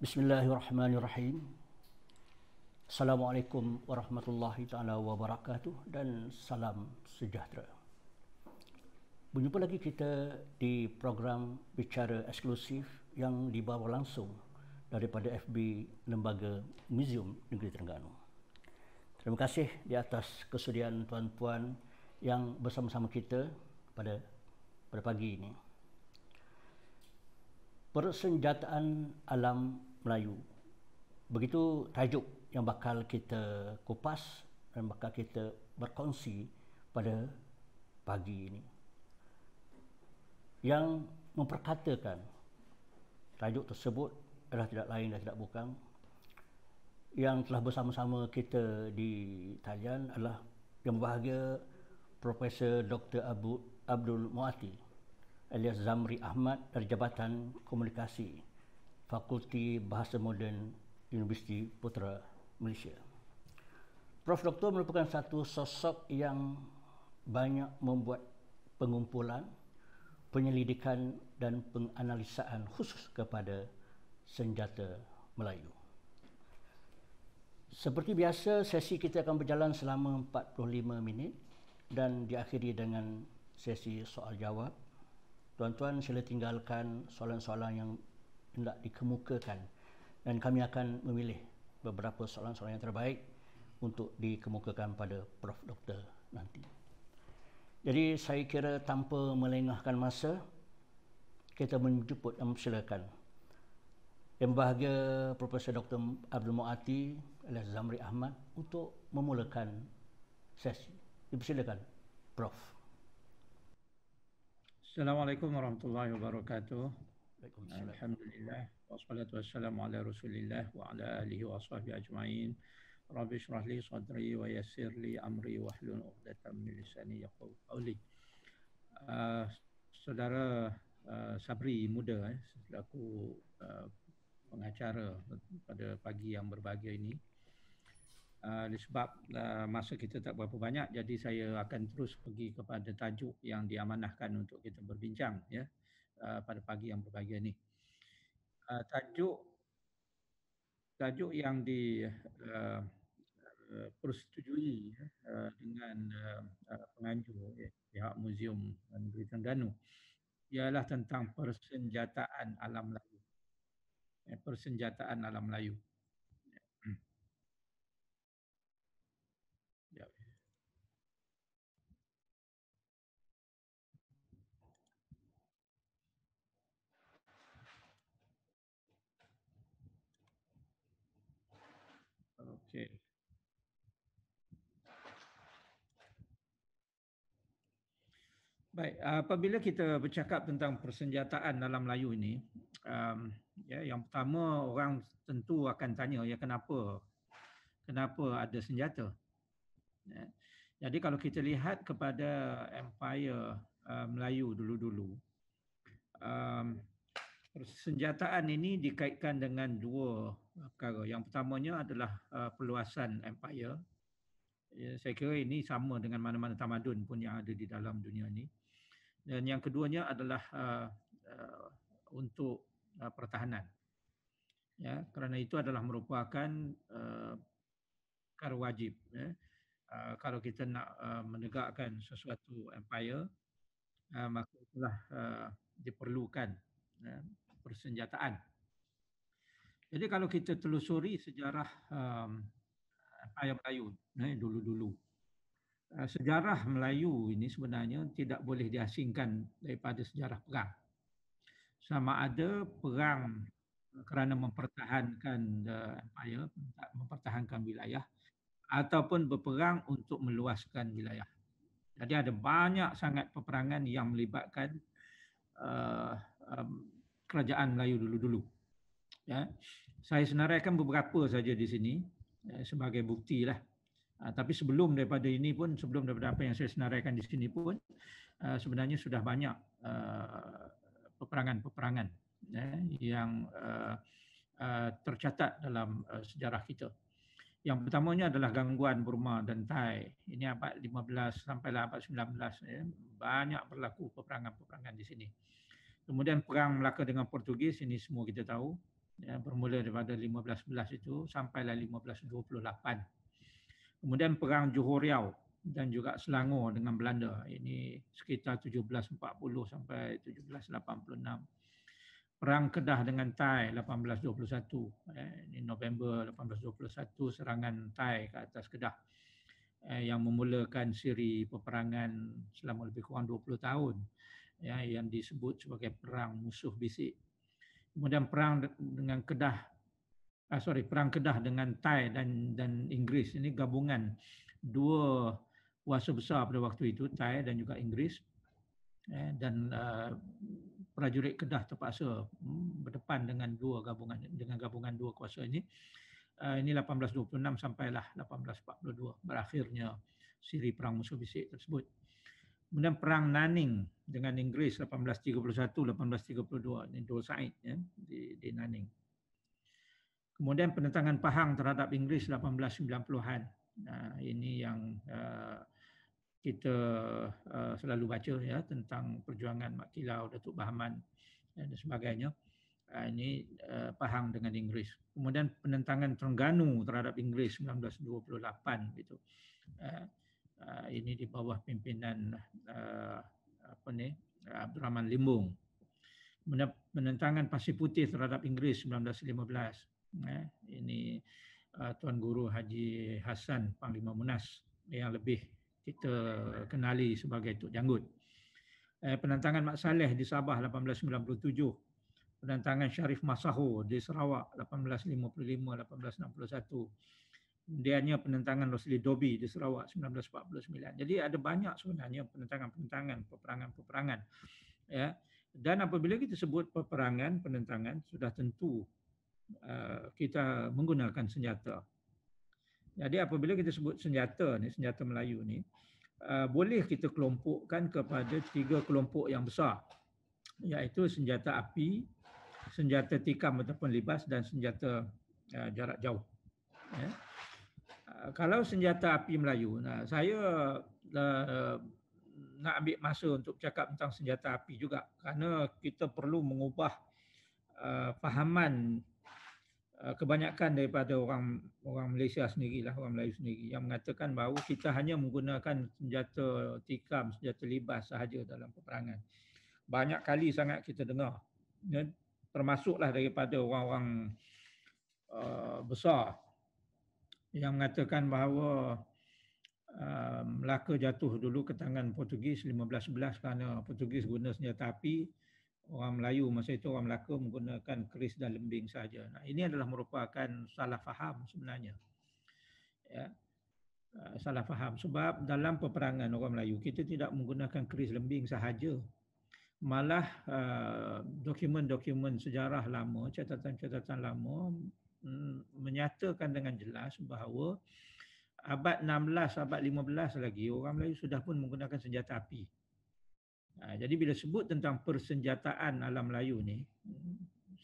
Bismillahirrahmanirrahim. Assalamualaikum warahmatullahi taala wabarakatuh dan salam sejahtera. Berjumpa lagi kita di program bicara eksklusif yang dibawa langsung daripada FB Lembaga Museum Negeri Terengganu. Terima kasih di atas kesudian tuan-tuan yang bersama-sama kita pada pada pagi ini. Persenjataan alam Melayu. Begitu tajuk yang bakal kita kupas dan bakal kita berkongsi pada pagi ini. Yang memperkatakan tajuk tersebut adalah tidak lain dan tidak bukan yang telah bersama-sama kita di talian adalah yang berbahagia Profesor Dr. Abu Abdul Muati alias Zamri Ahmad dari Jabatan Komunikasi Fakulti Bahasa Moden Universiti Putra Malaysia. Prof. Doktor merupakan satu sosok yang banyak membuat pengumpulan, penyelidikan dan penganalisaan khusus kepada senjata Melayu. Seperti biasa, sesi kita akan berjalan selama 45 minit dan diakhiri dengan sesi soal jawab. Tuan-tuan sila tinggalkan soalan-soalan yang hendak dikemukakan dan kami akan memilih beberapa soalan-soalan yang terbaik untuk dikemukakan pada Prof. Doktor nanti. Jadi saya kira tanpa melengahkan masa, kita menjemput dan silakan. yang bahagia Prof. Dr. Abdul Mu'ati alias Zamri Ahmad untuk memulakan sesi. Dipersilakan, Prof. Assalamualaikum warahmatullahi wabarakatuh. Alhamdulillah wassalatu wassalamu ala Rasulillah wa ala alihi wa sahbihi ajmain. Rabbi shrah li sadri wa yassir li amri wahlul 'uqdatam min lisani yafqahu qawli. Ah, saudara uh, Sabri muda eh, selaku uh, pengacara pada pagi yang berbahagia ini. Uh, sebab uh, masa kita tak berapa banyak jadi saya akan terus pergi kepada tajuk yang diamanahkan untuk kita berbincang ya. Yeah. Uh, pada pagi yang berbahagia ini. Uh, tajuk tajuk yang di uh, persetujui ya, dengan uh, penganjur ya, pihak Museum Negeri Terengganu ialah tentang persenjataan alam Melayu. Eh, persenjataan alam Melayu. Baik, apabila kita bercakap tentang persenjataan dalam Melayu ini, um, ya, yang pertama orang tentu akan tanya ya kenapa kenapa ada senjata. Ya. Jadi kalau kita lihat kepada empire uh, Melayu dulu-dulu, um, persenjataan ini dikaitkan dengan dua perkara. Yang pertamanya adalah uh, perluasan empire. Ya, saya kira ini sama dengan mana-mana tamadun pun yang ada di dalam dunia ini. Dan yang keduanya adalah uh, uh, untuk uh, pertahanan. Ya, kerana itu adalah merupakan uh, kar wajib. Ya. Uh, kalau kita nak uh, menegakkan sesuatu empire, uh, maka itulah uh, diperlukan uh, persenjataan. Jadi kalau kita telusuri sejarah Empayar um, Melayu eh, dulu-dulu, uh, sejarah Melayu ini sebenarnya tidak boleh diasingkan daripada sejarah perang. Sama ada perang uh, kerana mempertahankan uh, empire, mempertahankan wilayah, ataupun berperang untuk meluaskan wilayah. Jadi ada banyak sangat peperangan yang melibatkan uh, um, kerajaan Melayu dulu-dulu. Ya saya senaraikan beberapa saja di sini eh, sebagai bukti lah. Ah, tapi sebelum daripada ini pun, sebelum daripada apa yang saya senaraikan di sini pun, ah, sebenarnya sudah banyak ah, peperangan-peperangan eh, yang tercatat dalam sejarah kita. Yang pertamanya adalah gangguan Burma dan Thai. Ini abad 15 sampai lah abad 19. Ya. Banyak berlaku peperangan-peperangan di sini. Kemudian perang Melaka dengan Portugis, ini semua kita tahu ya, bermula daripada 1511 itu sampailah 1528. Kemudian perang Johor Riau dan juga Selangor dengan Belanda. Ini sekitar 1740 sampai 1786. Perang Kedah dengan Thai 1821. Ya, ini November 1821 serangan Thai ke atas Kedah ya, yang memulakan siri peperangan selama lebih kurang 20 tahun ya, yang disebut sebagai Perang Musuh Bisik 1821-1823 kemudian perang dengan Kedah uh, sorry perang Kedah dengan Thai dan dan Inggris ini gabungan dua kuasa besar pada waktu itu Thai dan juga Inggris eh, dan uh, prajurit Kedah terpaksa hmm, berdepan dengan dua gabungan dengan gabungan dua kuasa ini. Uh, ini 1826 sampailah 1842 berakhirnya siri perang musuh bisik tersebut. Kemudian perang Naning dengan Inggeris 1831-1832 ini dua Said ya, di, di Nanning. Kemudian penentangan Pahang terhadap Inggeris 1890-an. Nah, ini yang uh, kita uh, selalu baca ya tentang perjuangan Mak Kilau, Datuk Bahaman ya, dan sebagainya. Uh, ini uh, Pahang dengan Inggeris. Kemudian penentangan Terengganu terhadap Inggeris 1928 gitu. Uh, uh, ini di bawah pimpinan uh, apa ni Abdul Rahman Limbung menentangan Pasir Putih terhadap Inggeris 1915 eh, ini eh, Tuan Guru Haji Hasan Panglima Munas yang lebih kita kenali sebagai Tok Janggut eh, penentangan Mak Saleh di Sabah 1897 penentangan Syarif Masaho di Sarawak 1855 1861 kemudiannya penentangan Rosli Dobi di Sarawak 1949. Jadi ada banyak sebenarnya penentangan-penentangan, peperangan-peperangan. Ya. Dan apabila kita sebut peperangan, penentangan, sudah tentu uh, kita menggunakan senjata. Jadi apabila kita sebut senjata ni, senjata Melayu ni, uh, boleh kita kelompokkan kepada tiga kelompok yang besar. Iaitu senjata api, senjata tikam ataupun libas dan senjata uh, jarak jauh. Ya. Yeah. Ah, kalau senjata api Melayu, nah saya uh, nak ambil masa untuk cakap tentang senjata api juga kerana kita perlu mengubah uh, fahaman eh, kebanyakan daripada orang orang Malaysia sendiri lah orang Melayu sendiri yang mengatakan bahawa kita hanya menggunakan senjata tikam senjata libas sahaja dalam peperangan. Banyak kali sangat kita dengar termasuklah daripada orang-orang uh, besar yang mengatakan bahawa uh, Melaka jatuh dulu ke tangan Portugis 1511 kerana Portugis guna senjata api orang Melayu masa itu orang Melaka menggunakan keris dan lembing saja. Nah, ini adalah merupakan salah faham sebenarnya. Ya. Uh, salah faham sebab dalam peperangan orang Melayu kita tidak menggunakan keris lembing sahaja. Malah uh, dokumen-dokumen sejarah lama, catatan-catatan lama Mm, menyatakan dengan jelas bahawa abad 16, abad 15 lagi orang Melayu sudah pun menggunakan senjata api. Ha, jadi bila sebut tentang persenjataan alam Melayu ni,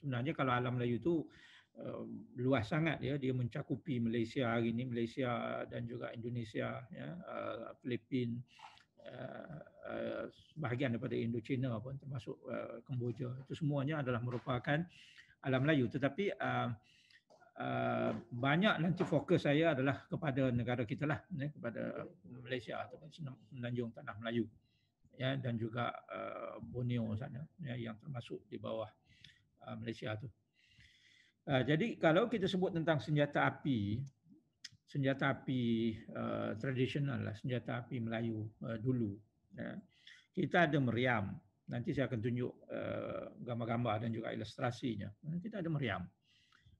sebenarnya kalau alam Melayu tu eh, luas sangat ya, dia mencakupi Malaysia hari ini, Malaysia dan juga Indonesia, ya, eh, Filipin, eh, bahagian daripada Indochina pun termasuk uh, Kemboja. Itu semuanya adalah merupakan alam Melayu. Tetapi uh, Uh, banyak nanti fokus saya adalah kepada negara kita lah, ya, kepada Malaysia ataupun Semenanjung Tanah Melayu ya, dan juga uh, Borneo sana ya, yang termasuk di bawah uh, Malaysia tu. Uh, jadi kalau kita sebut tentang senjata api, senjata api uh, tradisional lah, senjata api Melayu uh, dulu, ya, kita ada meriam. Nanti saya akan tunjuk uh, gambar-gambar dan juga ilustrasinya. Kita ada meriam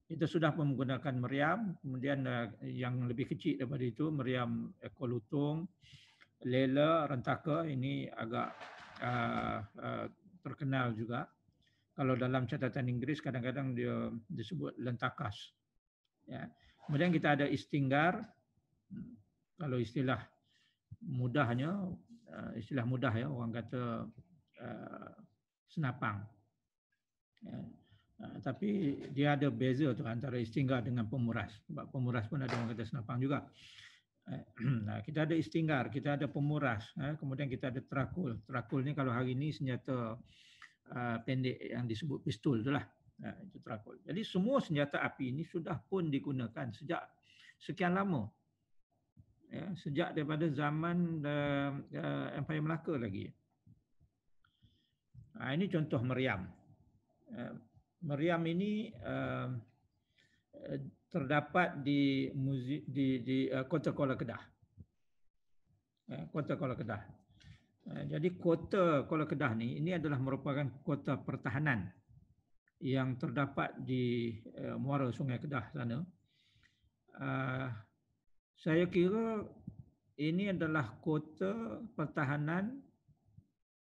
itu sudah menggunakan meriam kemudian eh, yang lebih kecil daripada itu meriam ekor eh, lutung lela rentaka ini agak uh, uh, terkenal juga kalau dalam catatan Inggeris kadang-kadang dia disebut lentakas ya kemudian kita ada istinggar kalau istilah mudahnya uh, istilah mudah ya orang kata uh, senapang ya. Ah, tapi dia ada beza tu antara istingga dengan pemuras. Sebab pemuras pun ada orang kata senapang juga. Eh, nah, kita ada istinggar, kita ada pemuras, eh. kemudian kita ada terakul. Terakul ni kalau hari ni senjata ah, pendek yang disebut pistol itulah. itu terakul. Jadi semua senjata api ini sudah pun digunakan sejak sekian lama. Ya, sejak daripada zaman eh, Empire Melaka lagi. Ah, ini contoh meriam. Meriam ini um, terdapat di muzi, di di uh, Kota Kuala Kedah. Ya, kota Kuala Kedah. Uh, jadi Kota Kuala Kedah ni ini adalah merupakan kota pertahanan yang terdapat di uh, muara Sungai Kedah sana. Uh, saya kira ini adalah kota pertahanan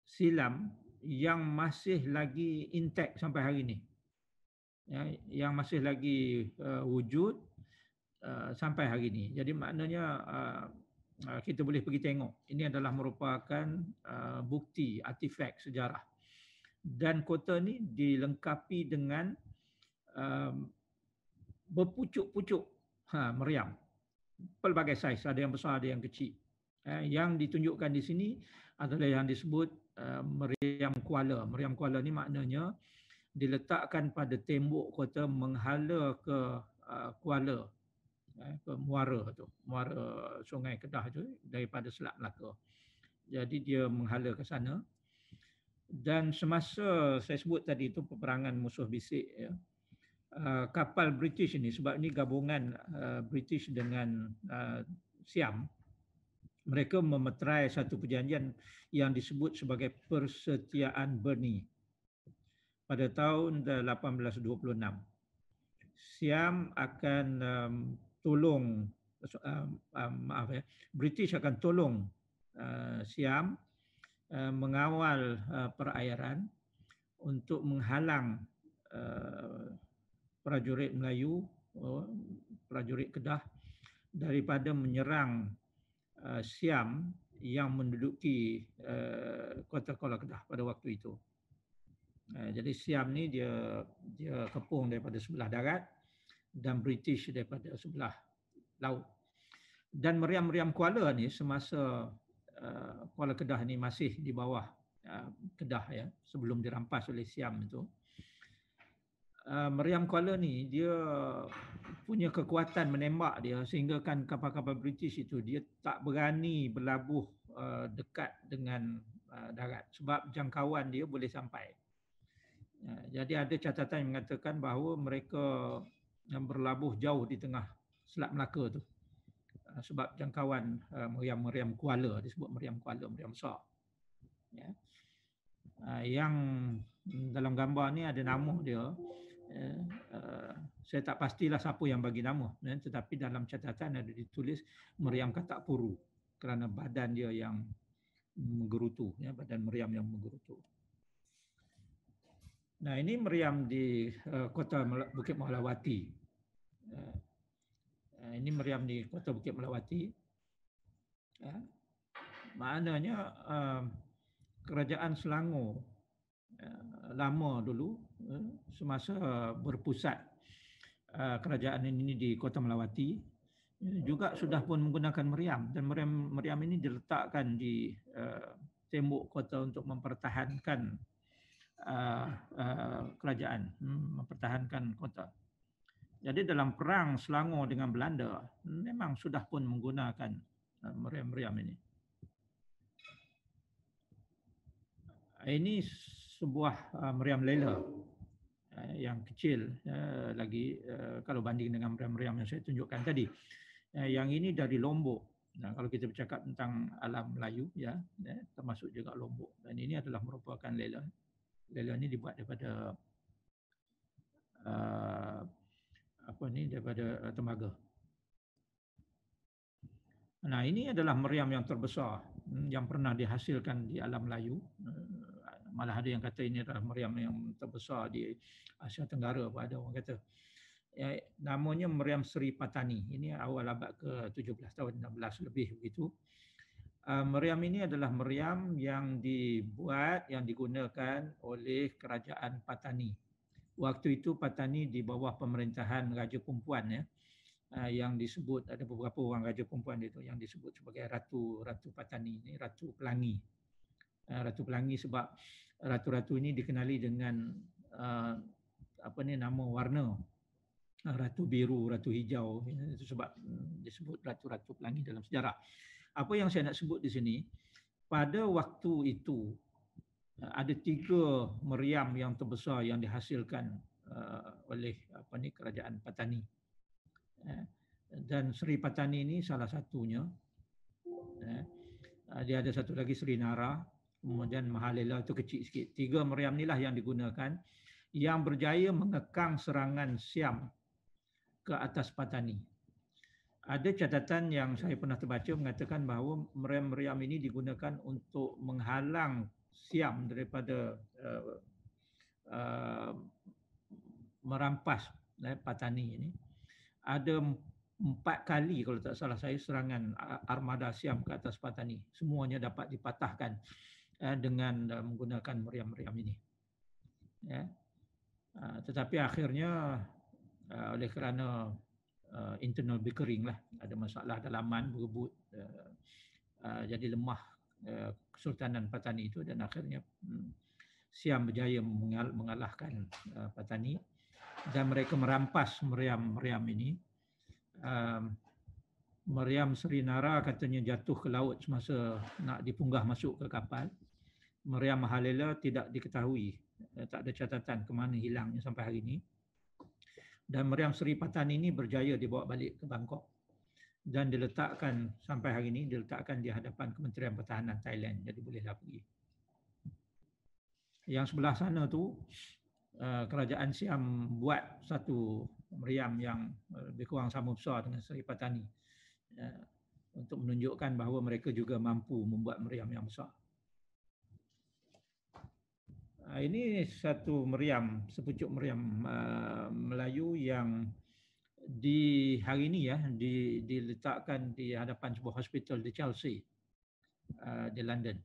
silam yang masih lagi intact sampai hari ini ya, yang masih lagi uh, wujud uh, sampai hari ini. Jadi maknanya uh, uh, kita boleh pergi tengok. Ini adalah merupakan uh, bukti, artifak sejarah. Dan kota ni dilengkapi dengan um, berpucuk-pucuk ha, meriam. Pelbagai saiz, ada yang besar, ada yang kecil. Eh, yang ditunjukkan di sini adalah yang disebut uh, meriam kuala. Meriam kuala ni maknanya uh, diletakkan pada tembok kota menghala ke uh, Kuala eh, ke muara tu muara sungai Kedah tu daripada Selat Melaka jadi dia menghala ke sana dan semasa saya sebut tadi itu peperangan musuh bisik ya uh, kapal British ini sebab ini gabungan uh, British dengan Siam mereka memeterai satu perjanjian yang disebut sebagai persetiaan Bernie pada tahun 1826. Siam akan um, tolong um, um, maaf ya, British akan tolong uh, Siam uh, mengawal uh, perairan untuk menghalang uh, prajurit Melayu, uh, prajurit Kedah daripada menyerang uh, Siam yang menduduki uh, kota Kuala Kedah pada waktu itu. Eh, jadi Siam ni dia dia kepung daripada sebelah darat dan British daripada sebelah laut. Dan meriam-meriam Kuala ni semasa eh, Kuala Kedah ni masih di bawah eh, Kedah ya sebelum dirampas oleh Siam itu. Uh, meriam Kuala ni dia punya kekuatan menembak dia sehingga kan kapal-kapal British itu dia tak berani berlabuh uh, dekat dengan uh, darat sebab jangkauan dia boleh sampai Ya, jadi ada catatan yang mengatakan bahawa mereka yang eh, berlabuh jauh di tengah Selat Melaka tu eh, sebab jangkauan eh, meriam-meriam Kuala disebut meriam Kuala meriam besar. Ya. yang dalam gambar ni ada nama dia. Ya, saya tak pastilah siapa yang bagi nama ya, tetapi dalam catatan ada ditulis meriam katak puru kerana badan dia yang menggerutu ya badan meriam yang menggerutu. Nah ini meriam di uh, kota Bukit Malawati. Uh, eh, eh, ini meriam di kota Bukit Malawati. Uh, maknanya uh, kerajaan Selangor uh, lama dulu uh, semasa berpusat uh, kerajaan ini di kota Malawati juga sudah pun menggunakan meriam dan meriam meriam ini diletakkan di uh, tembok kota untuk mempertahankan uh, kerajaan hmm, mempertahankan kota. Jadi dalam perang Selangor dengan Belanda memang sudah pun menggunakan eh, meriam-meriam ini. Ini sebuah meriam lela yang kecil lagi kalau banding dengan meriam-meriam yang saya tunjukkan tadi. Yang ini dari Lombok. Nah, kalau kita bercakap tentang alam Melayu ya, termasuk juga Lombok. Dan ini adalah merupakan lela Lelah ni dibuat daripada uh, apa ni daripada uh, tembaga. Nah ini adalah meriam yang terbesar hmm, yang pernah dihasilkan di alam Melayu. Uh, malah ada yang kata ini adalah meriam yang terbesar di Asia Tenggara. Ada orang kata ya, namanya meriam Sri Patani. Ini awal abad ke-17 tahun 16 lebih begitu. Ah, meriam ini adalah meriam yang dibuat yang digunakan oleh kerajaan Patani. Waktu itu Patani di bawah pemerintahan Raja pempuan ya. Ah, yang disebut ada beberapa orang Raja pempuan itu yang disebut sebagai ratu ratu Patani ini ratu Pelangi. Ah, ratu Pelangi sebab ratu-ratu ini dikenali dengan apa ni nama warna ratu biru, ratu hijau ya, itu sebab hmm, disebut ratu-ratu Pelangi dalam sejarah apa yang saya nak sebut di sini pada waktu itu eh, ada tiga meriam yang terbesar yang dihasilkan eh, oleh apa ni kerajaan Patani eh, dan Sri Patani ini salah satunya dia ada satu lagi Sri Nara kemudian Mahalela itu kecil sikit tiga meriam inilah yang digunakan yang berjaya mengekang serangan Siam ke atas Patani ada catatan yang saya pernah terbaca mengatakan bahawa meriam-meriam ini digunakan untuk menghalang siam daripada uh, uh, merampas eh, patani ini. Ada empat kali kalau tak salah saya serangan armada siam ke atas patani. Semuanya dapat dipatahkan eh, dengan uh, menggunakan meriam-meriam ini. Yeah. Ya. Uh, tetapi akhirnya uh, oleh kerana uh, internal bickering lah ada masalah dalaman berebut uh, uh, jadi lemah uh, kesultanan Patani itu dan akhirnya um, Siam berjaya mengal- mengalahkan uh, Patani dan mereka merampas meriam-meriam ini um, meriam Sri Nara katanya jatuh ke laut semasa nak dipunggah masuk ke kapal meriam Mahalela tidak diketahui uh, tak ada catatan ke mana hilangnya sampai hari ini dan Meriam Seri Patan ini berjaya dibawa balik ke Bangkok dan diletakkan sampai hari ini diletakkan di hadapan Kementerian Pertahanan Thailand jadi bolehlah pergi. Yang sebelah sana tu eh, kerajaan Siam buat satu meriam yang eh, lebih kurang sama besar dengan Seri Patani eh, untuk menunjukkan bahawa mereka juga mampu membuat meriam yang besar. Ah, ini satu meriam, sepucuk meriam ah, Melayu yang di hari ini ya di, diletakkan di hadapan sebuah hospital di Chelsea ah, di London.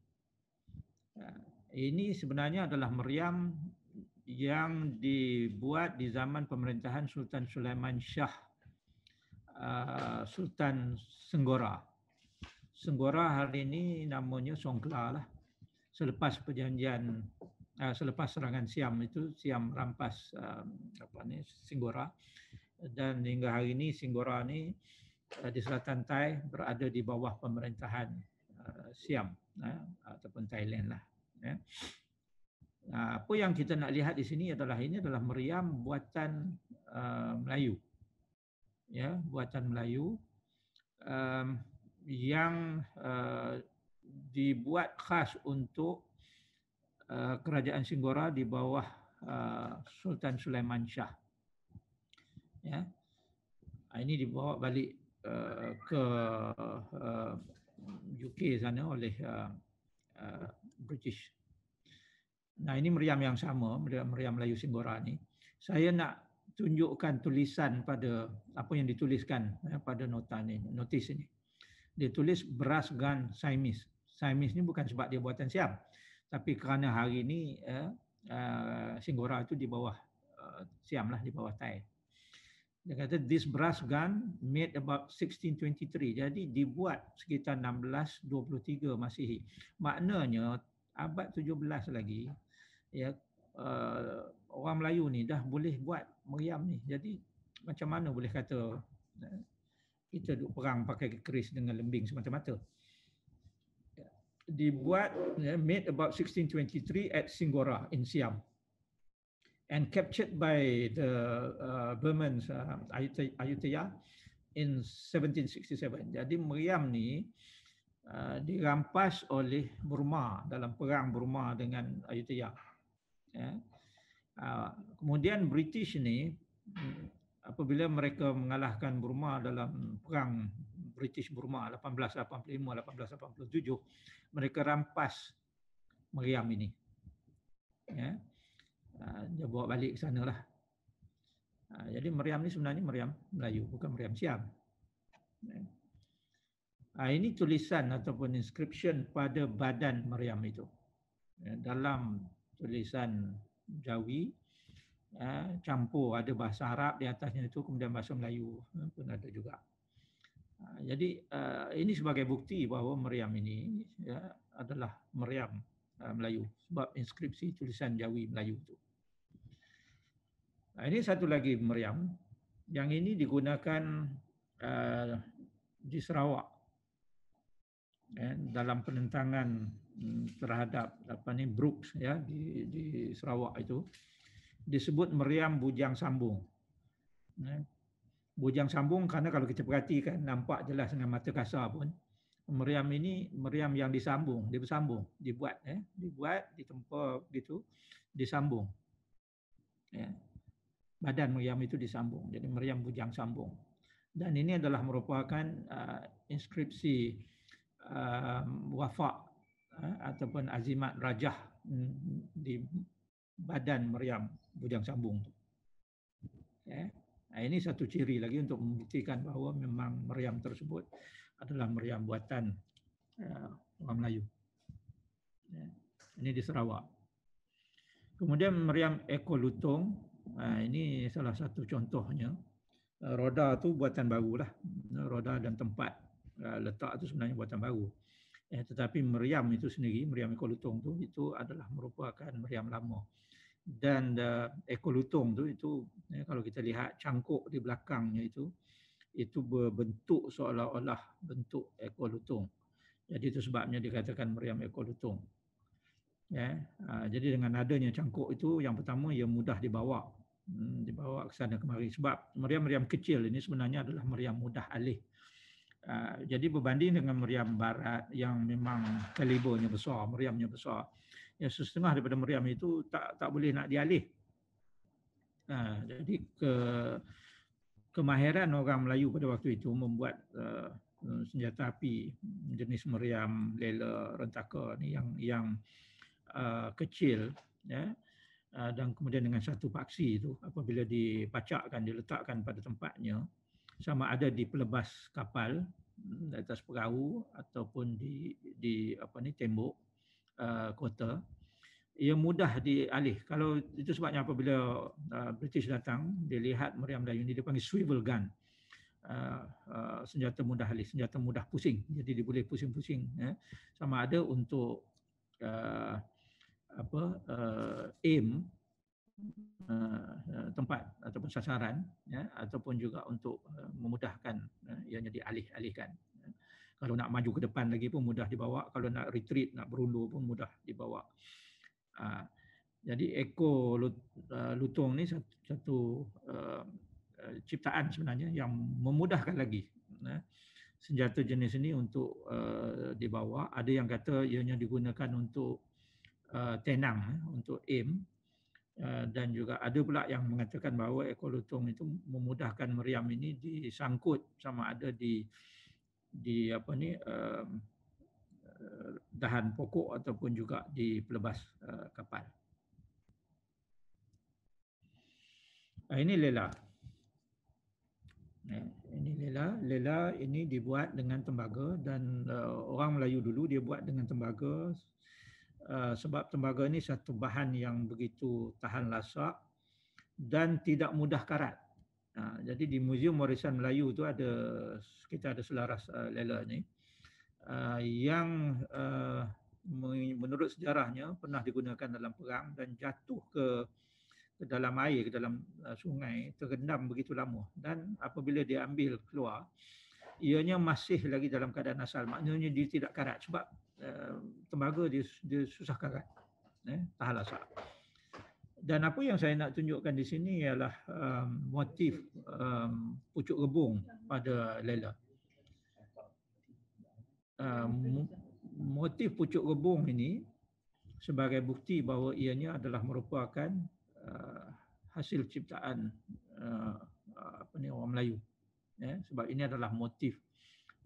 Ini sebenarnya adalah meriam yang dibuat di zaman pemerintahan Sultan Sulaiman Shah Sultan Senggora. Senggora hari ini namanya Songkla lah. Selepas perjanjian Ah, selepas serangan Siam itu Siam rampas uh, apa ni Singora dan hingga hari ini Singora ni uh, di selatan Thai berada di bawah pemerintahan uh, Siam uh, ataupun Thailand lah. Ya. Uh, apa yang kita nak lihat di sini adalah ini adalah meriam buatan uh, Melayu, ya buatan Melayu um, yang uh, dibuat khas untuk Eh, kerajaan Singora di bawah eh, Sultan Sulaiman Shah. Ya. Ah, ini dibawa balik eh, ke UK sana oleh British. Nah ini meriam yang sama, meriam Melayu Singora ini. Saya nak tunjukkan tulisan pada apa yang dituliskan ya, pada nota ini, notis ini. Dia tulis beras gan Siamese. Siamese ini bukan sebab dia buatan siap. Tapi kerana hari ini uh, ya, uh, eh, Singora itu di bawah uh, Siam lah di bawah Thai. Dia kata this brass gun made about 1623. Jadi dibuat sekitar 1623 Masihi. Maknanya abad 17 lagi ya uh, orang Melayu ni dah boleh buat meriam ni. Jadi macam mana boleh kata uh, kita duk perang pakai keris dengan lembing semata-mata dibuat ya, made about 1623 at Singora in Siam and captured by the uh, Burman uh, Ayutthaya, Ayutthaya in 1767. Jadi meriam ni uh, dirampas oleh Burma dalam perang Burma dengan Ayutthaya. Yeah. Uh, kemudian British ni mm, apabila mereka mengalahkan Burma dalam perang British Burma 1885 1887 mereka rampas meriam ini ya ah, dia bawa balik ke sana lah. Ah, jadi meriam ni sebenarnya meriam Melayu bukan meriam Siam ya. ah, ini tulisan ataupun inscription pada badan meriam itu ya, dalam tulisan Jawi campur ada bahasa Arab di atasnya itu kemudian bahasa Melayu eh, pun ada juga Ha, jadi ha, ini sebagai bukti bahawa meriam ini ya, adalah meriam ha, Melayu sebab inskripsi tulisan Jawi Melayu itu. Ini satu lagi meriam yang ini digunakan di Sarawak ya, dalam penentangan hmm, terhadap apa ni Brooks ya di, di Sarawak itu disebut meriam bujang sambung ya, bujang sambung kerana kalau kita perhatikan nampak jelas dengan mata kasar pun meriam ini meriam yang disambung dia bersambung dibuat eh dibuat ditempa gitu disambung ya badan meriam itu disambung jadi meriam bujang sambung dan ini adalah merupakan uh, inskripsi uh, wafak uh, ataupun azimat rajah mm, di badan meriam bujang sambung tu ya Nah, ini satu ciri lagi untuk membuktikan bahwa memang meriam tersebut adalah meriam buatan uh, orang Melayu. Yeah. Ini di Sarawak. Kemudian meriam Eko Lutong, uh, ini salah satu contohnya. Eh, roda tu buatan baru lah. Roda dan tempat eh, letak tu sebenarnya buatan baru. Eh, tetapi meriam itu sendiri, meriam Eko Lutong tu itu adalah merupakan meriam lama dan uh, ekor lutung tu itu ya, kalau kita lihat cangkuk di belakangnya itu itu berbentuk seolah-olah bentuk ekor lutung. Jadi itu sebabnya dikatakan meriam ekor lutung. Ya, uh, jadi dengan adanya cangkuk itu yang pertama ia mudah dibawa hmm, dibawa ke sana kemari sebab meriam-meriam kecil ini sebenarnya adalah meriam mudah alih. Uh, jadi berbanding dengan meriam barat yang memang kalibernya besar, meriamnya besar yang setengah daripada meriam itu tak tak boleh nak dialih. Ha, jadi ke kemahiran orang Melayu pada waktu itu membuat uh, senjata api jenis meriam lela rentaka ni yang yang uh, kecil ya uh, dan kemudian dengan satu paksi itu apabila dipacakkan diletakkan pada tempatnya sama ada di pelebas kapal mm, di atas perahu ataupun di di apa ni tembok Eh, kota ia mudah dialih kalau itu sebabnya apabila uh, British datang dia lihat meriam Melayu ini dia panggil swivel gun uh, uh, senjata mudah alih senjata mudah pusing jadi dia boleh pusing-pusing eh. sama ada untuk uh, apa uh, aim Uh, tempat ataupun sasaran ya, ataupun juga untuk uh, memudahkan uh, ianya dialih-alihkan kalau nak maju ke depan lagi pun mudah dibawa. Kalau nak retreat, nak berundur pun mudah dibawa. Ha. Jadi ekor ah, lutung ni satu, satu uh, ciptaan sebenarnya yang memudahkan lagi uh, senjata jenis ini untuk uh, dibawa. Ada yang kata ianya digunakan untuk uh, tenang, uh, untuk aim. Uh, dan juga ada pula yang mengatakan bahawa ekor itu memudahkan meriam ini disangkut sama ada di uh, di apa ni um, uh, dahan pokok ataupun juga di pelepas uh, kapal. Uh, ini lela. Uh, ini lela. Lela ini dibuat dengan tembaga dan uh, orang Melayu dulu dia buat dengan tembaga uh, sebab tembaga ini satu bahan yang begitu tahan lasak dan tidak mudah karat. Ha, jadi di Museum Warisan Melayu tu ada kita ada selaras uh, lela ni uh, yang uh, menurut sejarahnya pernah digunakan dalam perang dan jatuh ke ke dalam air ke dalam uh, sungai terendam begitu lama dan apabila diambil keluar ianya masih lagi dalam keadaan asal maknanya dia tidak karat sebab uh, tembaga dia, dia susah karat eh tahlasah dan apa yang saya nak tunjukkan di sini ialah um, motif um, pucuk rebung pada Lela. Um, motif pucuk rebung ini sebagai bukti bahawa ianya adalah merupakan uh, hasil ciptaan uh, apa ni, orang Melayu. Yeah, sebab ini adalah motif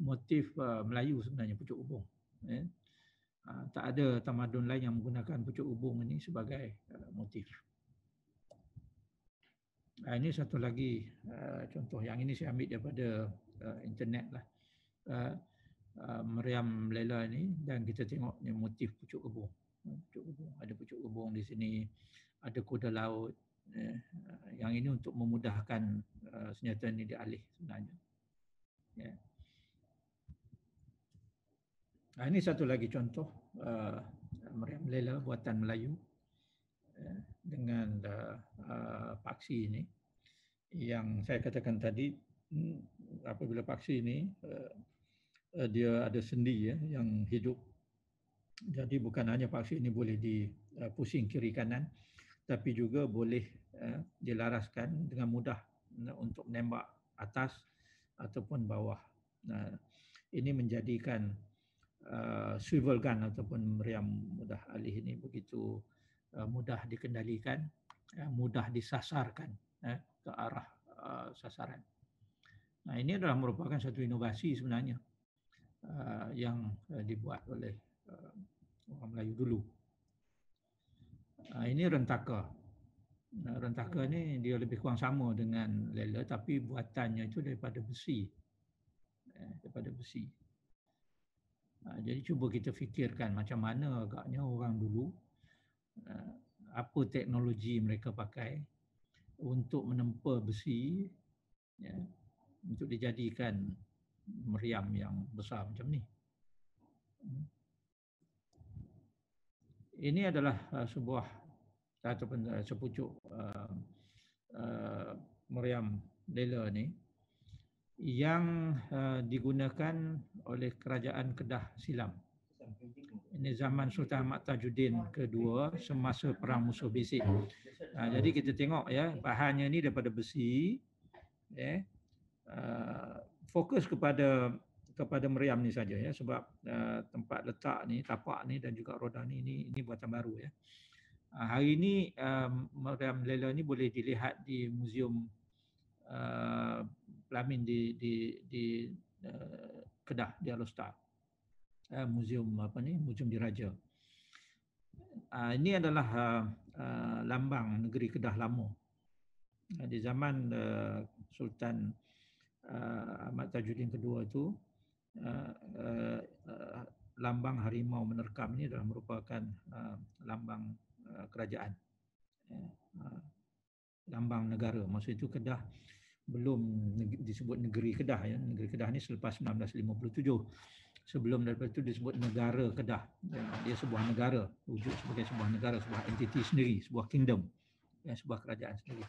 motif uh, Melayu sebenarnya pucuk rebung. Yeah. Ah, tak ada tamadun lain yang menggunakan pucuk ubung ini sebagai eh, motif. Ah, ini satu lagi eh, contoh yang ini saya ambil daripada eh, internet lah. Meriam Lela ini dan kita tengok ni motif pucuk ubung. Hmm, pucuk ubung. Ada pucuk ubung di sini, ada kuda laut. Yang ini untuk memudahkan senjata ini dialih sebenarnya. Yeah. Ah, ini satu lagi contoh uh, ah, meriam lela buatan Melayu uh, dengan uh, paksi ini yang saya katakan tadi hmm, apabila paksi ini uh, dia ada sendi ya, yang hidup jadi bukan hanya paksi ini boleh dipusing kiri kanan tapi juga boleh uh, dilaraskan dengan mudah untuk menembak atas ataupun bawah. Nah, ini menjadikan uh, eh, swivel gun ataupun meriam mudah alih ini begitu uh, mudah dikendalikan, uh, mudah disasarkan uh, ke arah uh, sasaran. Nah ini adalah merupakan satu inovasi sebenarnya uh, yang uh, dibuat oleh uh, orang Melayu dulu. Uh, ini rentaka. Nah, rentaka ini dia lebih kurang sama dengan lela tapi buatannya itu daripada besi. Eh, daripada besi. Ha, jadi cuba kita fikirkan macam mana agaknya orang dulu ha, apa teknologi mereka pakai untuk menempa besi ya, untuk dijadikan meriam yang besar macam ni. Ini adalah ha, sebuah satu sepucuk uh, uh, meriam lela ni yang uh, digunakan oleh kerajaan Kedah silam. Ini zaman Sultan Ahmad Tajuddin kedua semasa perang musuh besik. Uh, jadi kita tengok ya bahannya ni daripada besi ya, eh uh, fokus kepada kepada meriam ni saja ya sebab uh, tempat letak ni tapak ni dan juga roda ni ini, ini buatan baru ya. Uh, hari ini uh, eh, meriam lela ni boleh dilihat di muzium uh, pelamin di di di uh, Kedah di Alostar. Uh, eh, museum apa ni? Museum Diraja. Uh, ah, ini adalah uh, uh, lambang negeri Kedah lama. Uh, di zaman uh, Sultan uh, Ahmad Tajuddin Kedua itu uh, uh, uh, lambang harimau menerkam ini adalah merupakan uh, lambang uh, kerajaan. Uh, lambang negara. Maksud itu Kedah belum disebut negeri Kedah ya negeri Kedah ni selepas 1957 sebelum daripada itu disebut negara Kedah ya, dia sebuah negara wujud sebagai sebuah negara sebuah entiti sendiri sebuah kingdom ya sebuah kerajaan sendiri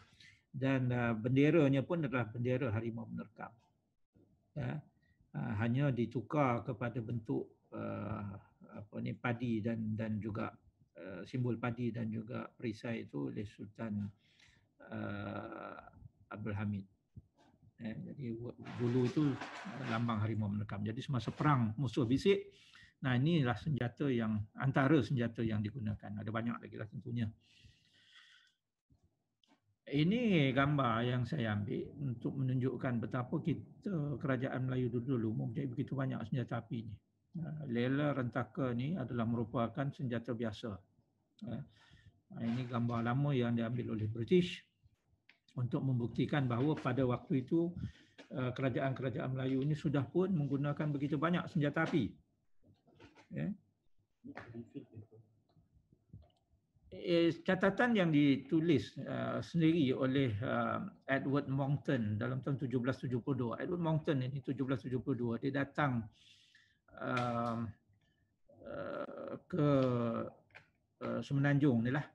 dan uh, benderanya pun adalah bendera harimau menerkam ya uh, hanya ditukar kepada bentuk uh, apa ni padi dan dan juga uh, simbol padi dan juga perisai itu oleh sultan uh, Abdul Hamid Eh, jadi bulu itu lambang harimau menekam. Jadi semasa perang musuh bisik, nah inilah senjata yang antara senjata yang digunakan. Ada banyak lagi lah tentunya. Ini gambar yang saya ambil untuk menunjukkan betapa kita kerajaan Melayu dulu-dulu mempunyai begitu banyak senjata api Lela rentaka ni adalah merupakan senjata biasa. Eh, ini gambar lama yang diambil oleh British untuk membuktikan bahawa pada waktu itu eh, kerajaan-kerajaan Melayu ini sudah pun menggunakan begitu banyak senjata api. Ya. Eh, catatan yang ditulis eh, sendiri oleh Edward Monckton dalam tahun 1772. Edward Monckton ini 1772 lah. dia datang ke Semenanjung ni lah.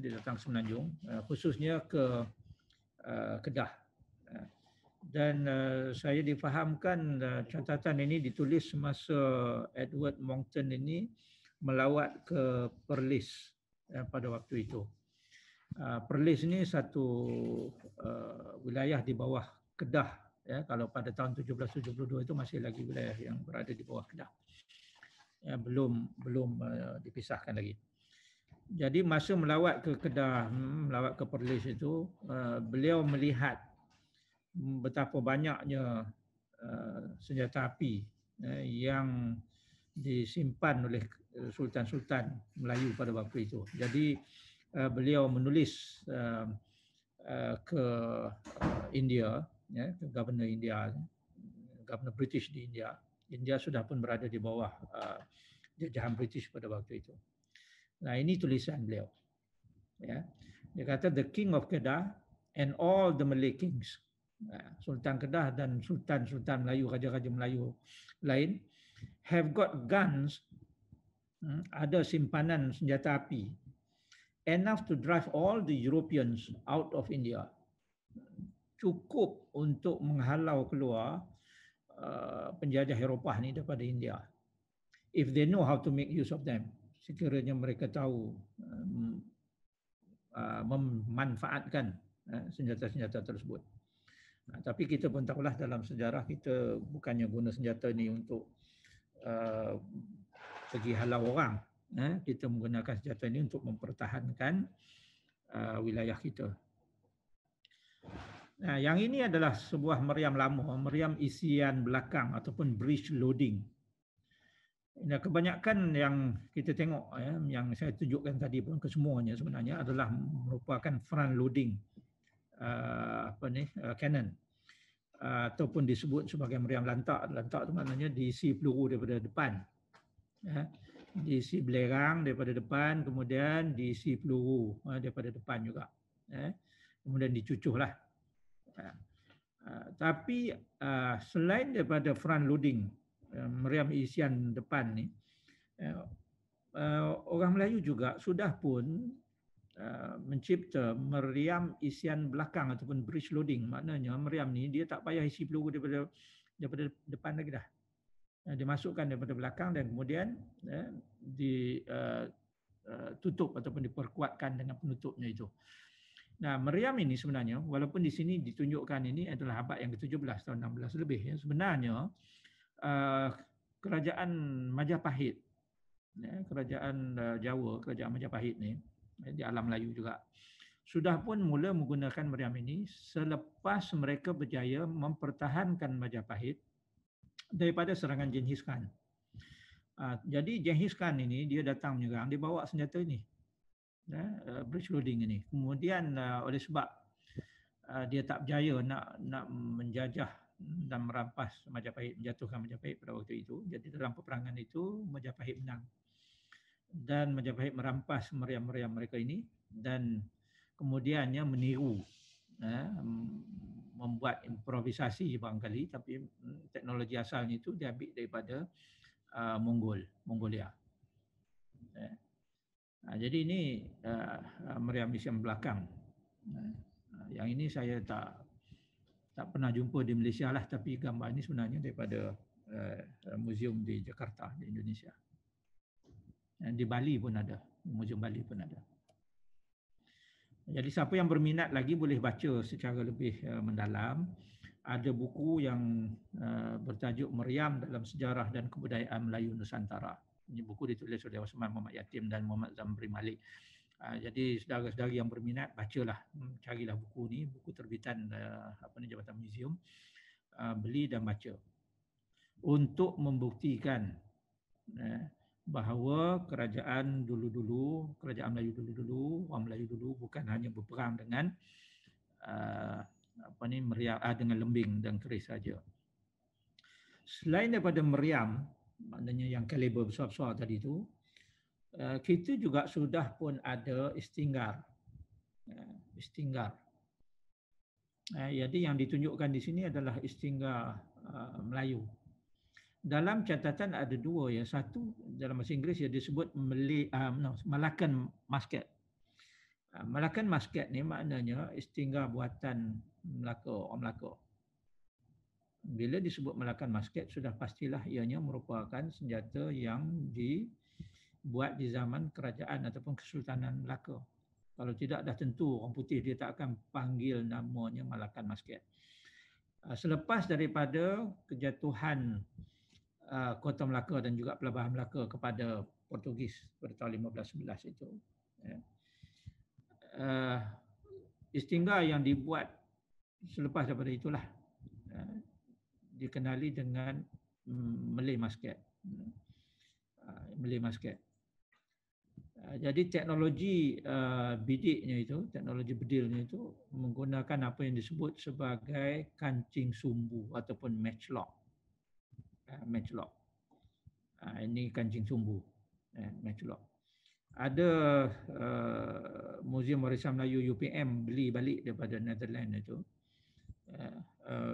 Dia datang ke Semenanjung. Khususnya ke Eh, Kedah. Eh, dan uh, saya difahamkan uh, catatan ini ditulis semasa Edward Moncton ini melawat ke Perlis uh, pada waktu itu. Uh, Perlis ini satu uh, wilayah di bawah Kedah. Ya, kalau pada tahun 1772 itu masih lagi wilayah yang berada di bawah Kedah. Ya, belum belum uh, dipisahkan lagi jadi masa melawat ke Kedah, hmm, melawat ke Perlis itu, eh, beliau melihat betapa banyaknya eh, senjata api eh, yang disimpan oleh sultan-sultan Melayu pada waktu itu. Jadi beliau menulis ke India, ya, ke Governor India, Governor British di India. India sudah pun berada di bawah jajahan British pada waktu itu. Nah ini tulisan beliau. Ya. Dia kata the king of Kedah and all the Malay kings. Sultan Kedah dan Sultan-Sultan Melayu, Raja-Raja Melayu lain have got guns hmm, ada simpanan senjata api enough to drive all the Europeans out of India. Cukup untuk menghalau keluar uh, penjajah Eropah ni daripada India. If they know how to make use of them sekiranya mereka tahu eh, ah, memanfaatkan eh, senjata-senjata tersebut. Nah, tapi kita pun tahulah dalam sejarah kita bukannya guna senjata ini untuk uh, eh, pergi halau orang. Eh, kita menggunakan senjata ini untuk mempertahankan uh, wilayah kita. Nah, yang ini adalah sebuah meriam lama, meriam isian belakang ataupun bridge loading. Nah, ya, kebanyakan yang kita tengok ya, yang saya tunjukkan tadi pun kesemuanya sebenarnya adalah merupakan front loading uh, apa ni uh, cannon uh, ataupun disebut sebagai meriam lantak. Lantak tu maknanya diisi peluru daripada depan. Ya. Diisi belerang daripada depan kemudian diisi peluru uh, daripada depan juga. Ya. Kemudian dicucuhlah. Uh, ya. uh, tapi uh, selain daripada front loading Eh, meriam isian depan ni eh, eh, orang Melayu juga sudah pun mencipta meriam isian belakang ataupun bridge loading maknanya meriam ni dia tak payah isi peluru daripada daripada depan lagi dah dimasukkan daripada belakang dan kemudian eh, di uh, tutup ataupun diperkuatkan dengan penutupnya itu. Nah, meriam ini sebenarnya walaupun di sini ditunjukkan ini adalah abad yang ke-17 tahun 16 lebih ya. Sebenarnya Eh, kerajaan Majapahit ya, kerajaan uh, Jawa kerajaan Majapahit ni ya, di alam Melayu juga sudah pun mula menggunakan meriam ini selepas mereka berjaya mempertahankan Majapahit daripada serangan Genghis Khan. Uh, jadi Genghis Khan ini dia datang menyerang dia bawa senjata ini. Ya, uh, bridge loading ini. Kemudian uh, oleh sebab uh, dia tak berjaya nak nak menjajah dan merampas Majapahit, menjatuhkan Majapahit pada waktu itu. Jadi dalam peperangan itu Majapahit menang. Dan Majapahit merampas meriam-meriam mereka ini dan kemudiannya meniru eh, membuat improvisasi barangkali tapi hmm, teknologi asalnya itu diambil daripada uh, Mongol, Mongolia. Ya. Nah, jadi ini uh, uh meriam Islam belakang. Eh. Yang ini saya tak tak pernah jumpa di Malaysia lah tapi gambar ini sebenarnya daripada uh, museum di Jakarta di Indonesia. Dan di Bali pun ada, museum Bali pun ada. Jadi siapa yang berminat lagi boleh baca secara lebih uh, mendalam. Ada buku yang uh, bertajuk Meriam dalam Sejarah dan Kebudayaan Melayu Nusantara. Ini buku ditulis oleh Osman Muhammad Yatim dan Muhammad Zamri Malik. Ah, jadi saudara-saudari yang berminat bacalah hmm, carilah buku ni buku terbitan eh, apa ni Jabatan Museum ah, beli dan baca untuk membuktikan eh, bahawa kerajaan dulu-dulu kerajaan Melayu dulu-dulu orang Melayu dulu bukan hanya berperang dengan ah, apa ni meriam uh, dengan lembing dan keris saja selain daripada meriam maknanya yang kaliber besar-besar tadi tu Eh, kita juga sudah pun ada istinggar. Eh, istinggar. Eh, jadi yang ditunjukkan di sini adalah istinggar Melayu. Dalam catatan ada dua Yang Satu dalam bahasa Inggeris dia disebut melakan Masket. Melakan Masket ni maknanya istinggar buatan Melaka, orang Melaka. Bila disebut melakan Masket sudah pastilah ianya merupakan senjata yang di buat di zaman kerajaan ataupun kesultanan Melaka. Kalau tidak dah tentu orang putih dia tak akan panggil namanya Malakan Masket. Ah, selepas daripada kejatuhan ah, Kota Melaka dan juga Pelabuhan Melaka kepada Portugis pada tahun 1511 itu. Ya. Ah, Istingga yang dibuat selepas daripada itulah ya, dikenali dengan mm, Malay Masket. Ya. Malay Masket. Ah, jadi teknologi ah, bidiknya itu, teknologi bedilnya itu menggunakan apa yang disebut sebagai kancing sumbu ataupun matchlock. Ah, matchlock. Ini kancing sumbu. Eh, matchlock. Ada Museum Warisan Melayu UPM beli balik daripada Netherlands itu.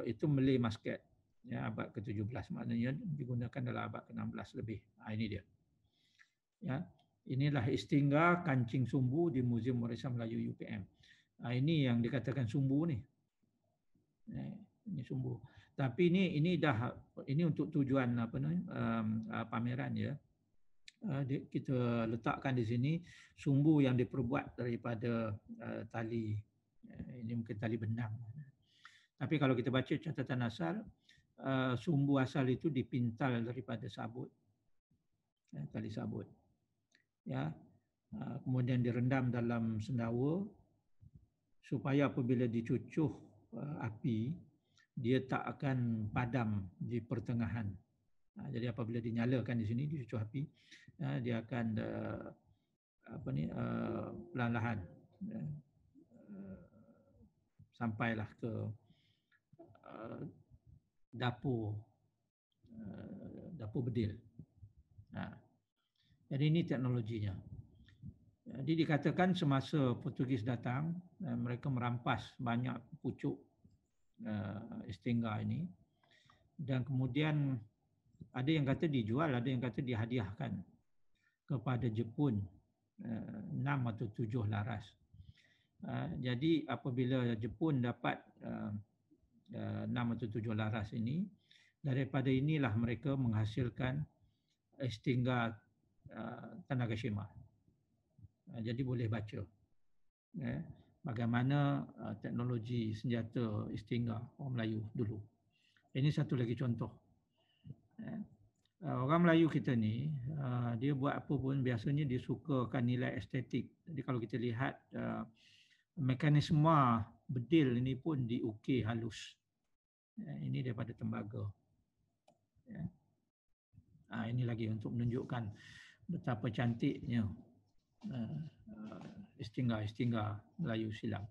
Itu beli masket ya, abad ke-17. Maknanya digunakan dalam abad ke-16 lebih. Ini dia. Ya. Yeah inilah istingga kancing sumbu di Museum Warisan Melayu UPM. Ha, ah, ini yang dikatakan sumbu ni. Eh, ini sumbu. Tapi ini ini dah ini untuk tujuan apa ni um, ah, pameran ya. Uh, kita letakkan di sini sumbu yang diperbuat daripada uh, tali uh, ini mungkin tali benang. Tapi kalau kita baca catatan asal uh, sumbu asal itu dipintal daripada sabut uh, tali sabut ya ha, kemudian direndam dalam sendawa supaya apabila dicucuh ha, api dia tak akan padam di pertengahan ha, jadi apabila dinyalakan di sini dicucuh api dia akan eh, apa ni eh, perlahan-lahan ya. eh, sampailah ke dapur dapur bedil nah jadi ini teknologinya. Jadi dikatakan semasa Portugis datang, eh, mereka merampas banyak pucuk uh, eh, Estinga ini. Dan kemudian ada yang kata dijual, ada yang kata dihadiahkan kepada Jepun eh, enam atau tujuh laras. Uh, jadi apabila Jepun dapat enam uh, uh, atau tujuh laras ini, daripada inilah mereka menghasilkan Estinga Ah, tenaga syemah. Ah, jadi boleh baca eh, bagaimana ah, teknologi senjata istinga orang Melayu dulu. Ini satu lagi contoh. Eh, orang Melayu kita ni, dia buat apa pun biasanya dia sukakan nilai estetik. Jadi kalau kita lihat mekanisme bedil ini pun diukir halus. Ya, ini daripada tembaga. Ini lagi untuk menunjukkan betapa cantiknya eh, eh, istingga-istingga Melayu silam.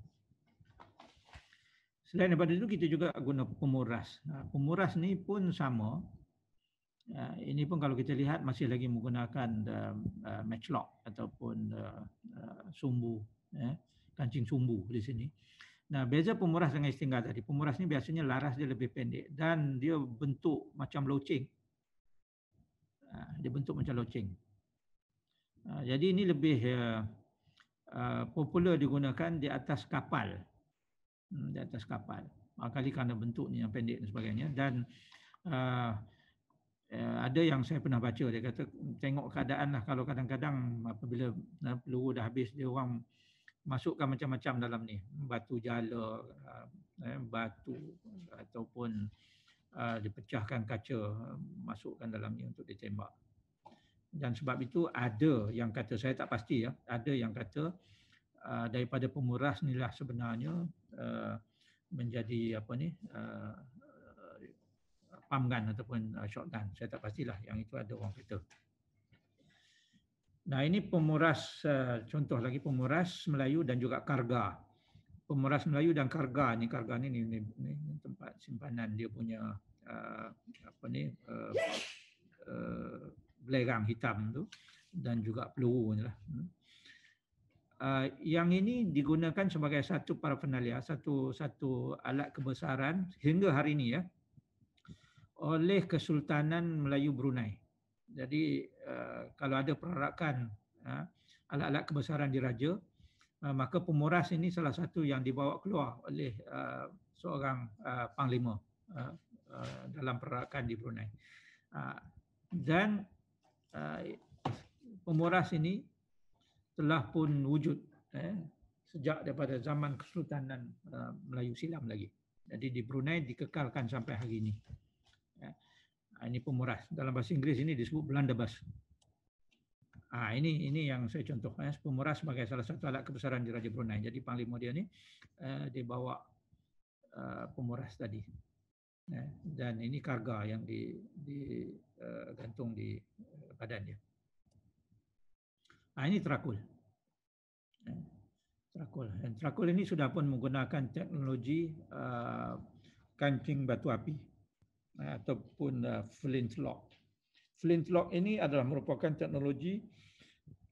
Selain daripada itu, kita juga guna pemuras. Pemuras ni pun sama. Eh, ini pun kalau kita lihat masih lagi menggunakan matchlock ataupun sumbu, kancing sumbu di sini. Nah, beza pemuras dengan istingga tadi. Pemuras ni biasanya laras dia lebih pendek dan dia bentuk macam loceng. Dia bentuk macam loceng. Ha, jadi ini lebih ya, ha, popular digunakan di atas kapal. Hmm, di atas kapal. Makali kerana bentuknya yang pendek dan sebagainya. Dan ha, ya, ada yang saya pernah baca, dia kata tengok keadaan lah kalau kadang-kadang apabila peluru dah habis, dia orang masukkan macam-macam dalam ni. Batu jala, ya, batu ataupun dipecahkan kaca, masukkan dalam ni untuk ditembak dan sebab itu ada yang kata saya tak pasti ya ada yang kata uh, daripada pemuras inilah sebenarnya uh, menjadi apa ni uh, pump gun ataupun uh, shotgun saya tak pastilah yang itu ada orang kata nah ini pemuras uh, contoh lagi pemuras Melayu dan juga karga pemuras Melayu dan karga ni karga ni ni, ni, ni tempat simpanan dia punya uh, apa ni uh, uh, belerang hitam tu dan juga peluru lah. Uh, yang ini digunakan sebagai satu paraphernalia, satu satu alat kebesaran hingga hari ini ya oleh Kesultanan Melayu Brunei. Jadi uh, kalau ada perarakan uh, alat-alat kebesaran diraja, uh, maka pemuras ini salah satu yang dibawa keluar oleh uh, seorang uh, panglima uh, uh, dalam perarakan di Brunei. Uh, dan Ah, pemboras ini telah pun wujud eh, sejak daripada zaman Kesultanan uh, Melayu Silam lagi. Jadi di Brunei dikekalkan sampai hari ini. Eh, ah, ini pemboras. Dalam bahasa Inggeris ini disebut Belanda Bas. ini ini yang saya contoh. Eh, pemboras sebagai salah satu alat kebesaran di Raja Brunei. Jadi panglima dia ini eh, dia bawa uh, eh, pemboras tadi. Eh, dan ini karga yang digantung di, di, uh, gantung di keadaan dia. Ha, ah, ini terakul. Eh, terakul. Dan eh, terakul ini sudah pun menggunakan teknologi uh, kancing batu api uh, ataupun uh, flintlock. Flintlock ini adalah merupakan teknologi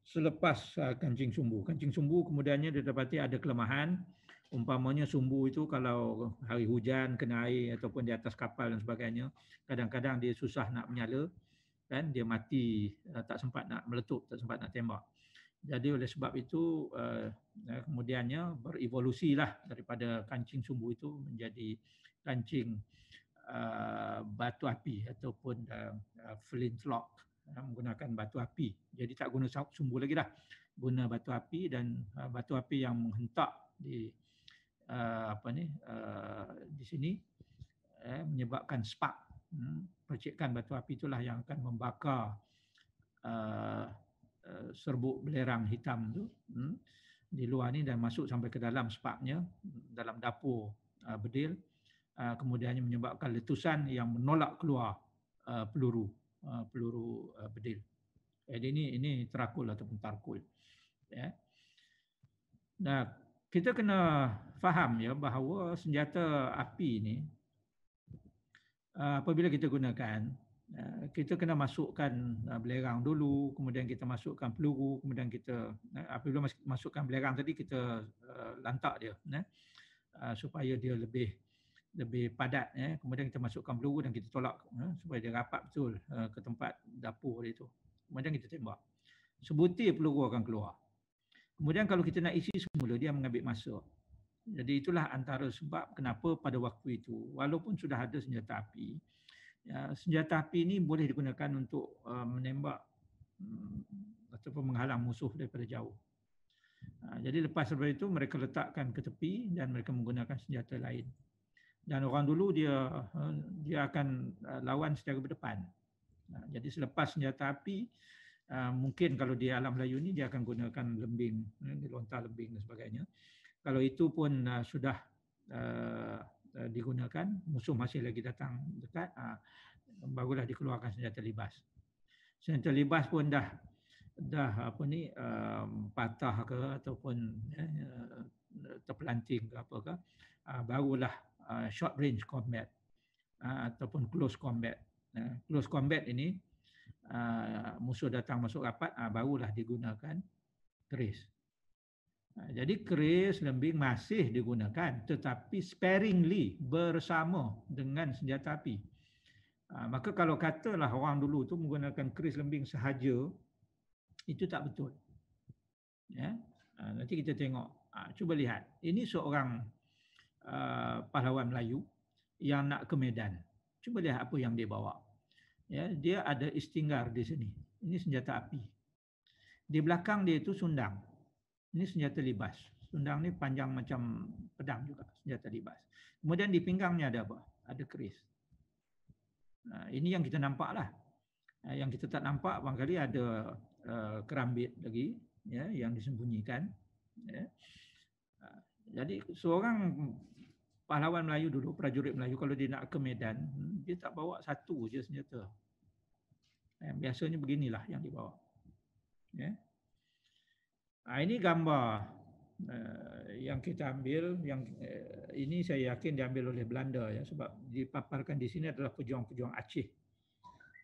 selepas uh, kancing sumbu. Kancing sumbu kemudiannya didapati ada kelemahan. Umpamanya sumbu itu kalau hari hujan, kena air ataupun di atas kapal dan sebagainya, kadang-kadang dia susah nak menyala kan dia mati uh, tak sempat nak meletup tak sempat nak tembak jadi oleh sebab itu uh, uh kemudiannya berevolusi lah daripada kancing sumbu itu menjadi kancing uh, batu api ataupun uh, uh flintlock uh, menggunakan batu api jadi tak guna sumbu lagi dah guna batu api dan uh, batu api yang menghentak di uh, apa ni uh, di sini uh, menyebabkan spark Hmm, percikan batu api itulah yang akan membakar uh, uh, serbuk belerang hitam tu hmm, di luar ni dan masuk sampai ke dalam sepaknya dalam dapur bedil uh, uh kemudiannya menyebabkan letusan yang menolak keluar peluru peluru bedil jadi eh, ini ini terakul atau tarkul ya nah kita kena faham ya bahawa senjata api ini apabila kita gunakan eh, kita kena masukkan eh, belerang dulu kemudian kita masukkan peluru kemudian kita eh, apabila masukkan belerang tadi kita lantak dia supaya dia lebih lebih padat ya kemudian kita masukkan peluru dan kita tolak supaya dia rapat betul ke tempat dapur dia tu kemudian kita tembak sebutir peluru akan keluar kemudian kalau kita nak isi semula dia mengambil masa jadi itulah antara sebab kenapa pada waktu itu walaupun sudah ada senjata api, ya, senjata api ini boleh digunakan untuk uh, menembak um, ataupun menghalang musuh daripada jauh. Uh, jadi lepas daripada itu mereka letakkan ke tepi dan mereka menggunakan senjata lain. Dan orang dulu dia uh, dia akan uh, lawan secara berdepan. Uh, jadi selepas senjata api uh, mungkin kalau di alam Melayu ini dia akan gunakan lembing, uh, eh, dilontar lembing dan sebagainya kalau itu pun uh, sudah uh, uh, digunakan, musuh masih lagi datang dekat, uh, barulah dikeluarkan senjata libas. Senjata libas pun dah dah apa ni uh, patah ke ataupun uh, terpelanting ke apa ke, uh, barulah uh, short range combat uh, ataupun close combat. Uh, close combat ini uh, musuh datang masuk rapat, uh, barulah digunakan trace. Ha, jadi keris lembing masih digunakan tetapi sparingly bersama dengan senjata api. Ha, maka kalau katalah orang dulu tu menggunakan keris lembing sahaja, itu tak betul. Ya? Ha, nanti kita tengok. Cuba lihat. Ini seorang pahlawan Melayu yang nak ke Medan. Cuba lihat apa yang dia bawa. Ya? Dia ada istinggar di sini. Ini senjata api. Di belakang dia itu sundang. Ini senjata libas. Sundang ni panjang macam pedang juga, senjata libas. Kemudian di pinggangnya ada apa? Ada keris. Ini yang kita nampak lah. Yang kita tak nampak, barangkali ada eh, kerambit lagi ya, yang disembunyikan. Ya. Ah, jadi seorang pahlawan Melayu dulu, prajurit Melayu, kalau dia nak ke medan, hmm, dia tak bawa satu je senjata. Biasanya beginilah yang dibawa. Ya. Ah ini gambar eh, yang kita ambil yang eh, ini saya yakin diambil oleh Belanda ya sebab dipaparkan di sini adalah pejuang-pejuang Aceh.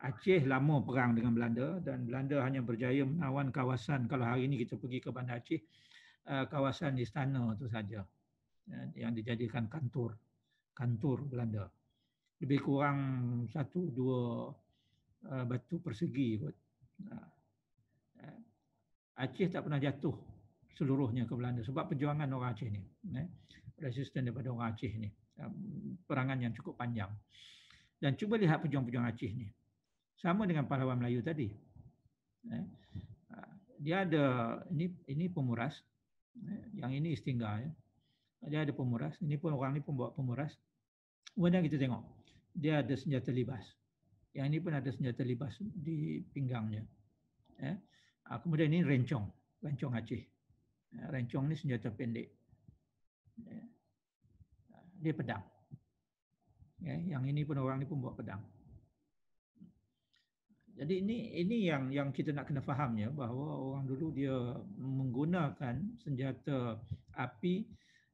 Aceh lama perang dengan Belanda dan Belanda hanya berjaya menawan kawasan kalau hari ini kita pergi ke Bandar Aceh eh, kawasan istana itu saja ya, yang dijadikan kantor kantor Belanda. Lebih kurang satu dua batu persegi kot. Aceh tak pernah jatuh seluruhnya ke Belanda sebab perjuangan orang Aceh ni. Eh, resisten daripada orang Aceh ni. Perangan yang cukup panjang. Dan cuba lihat pejuang-pejuang Aceh ni. Sama dengan pahlawan Melayu tadi. Eh, ah, dia ada, ini, ini pemuras. Eh, yang ini istinggal. Ya. Dia ada pemuras. Ini pun orang ni pembawa pemuras. Kemudian kita tengok. Dia ada senjata libas. Yang ini pun ada senjata libas di pinggangnya. Eh, Ah, kemudian ini rencong, rencong Aceh. Ah, rencong ni senjata pendek. Ya. Ah, dia pedang. Ya, yang ini pun orang ni pun buat pedang. Jadi ini ini yang yang kita nak kena faham ya bahawa orang dulu dia menggunakan senjata api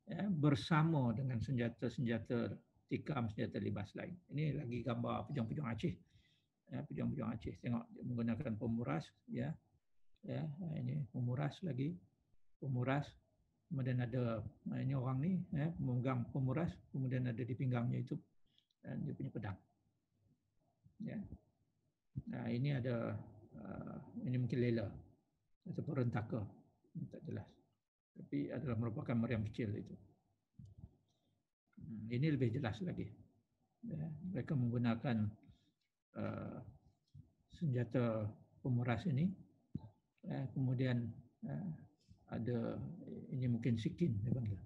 ya, bersama dengan senjata-senjata tikam senjata libas lain. Ini lagi gambar pejuang-pejuang Aceh. Ya, pejuang-pejuang Aceh tengok dia menggunakan pemuras, ya ya ini pemuras lagi pemuras kemudian ada ini orang ni ya, memegang pemuras kemudian ada di pinggangnya itu dan dia punya pedang ya nah ini ada eh, ini mungkin lela atau rentaka tak jelas tapi adalah merupakan meriam kecil itu hmm, ini lebih jelas lagi ya, mereka menggunakan uh, senjata pemuras ini eh, kemudian eh, ada ini mungkin sikin dia panggil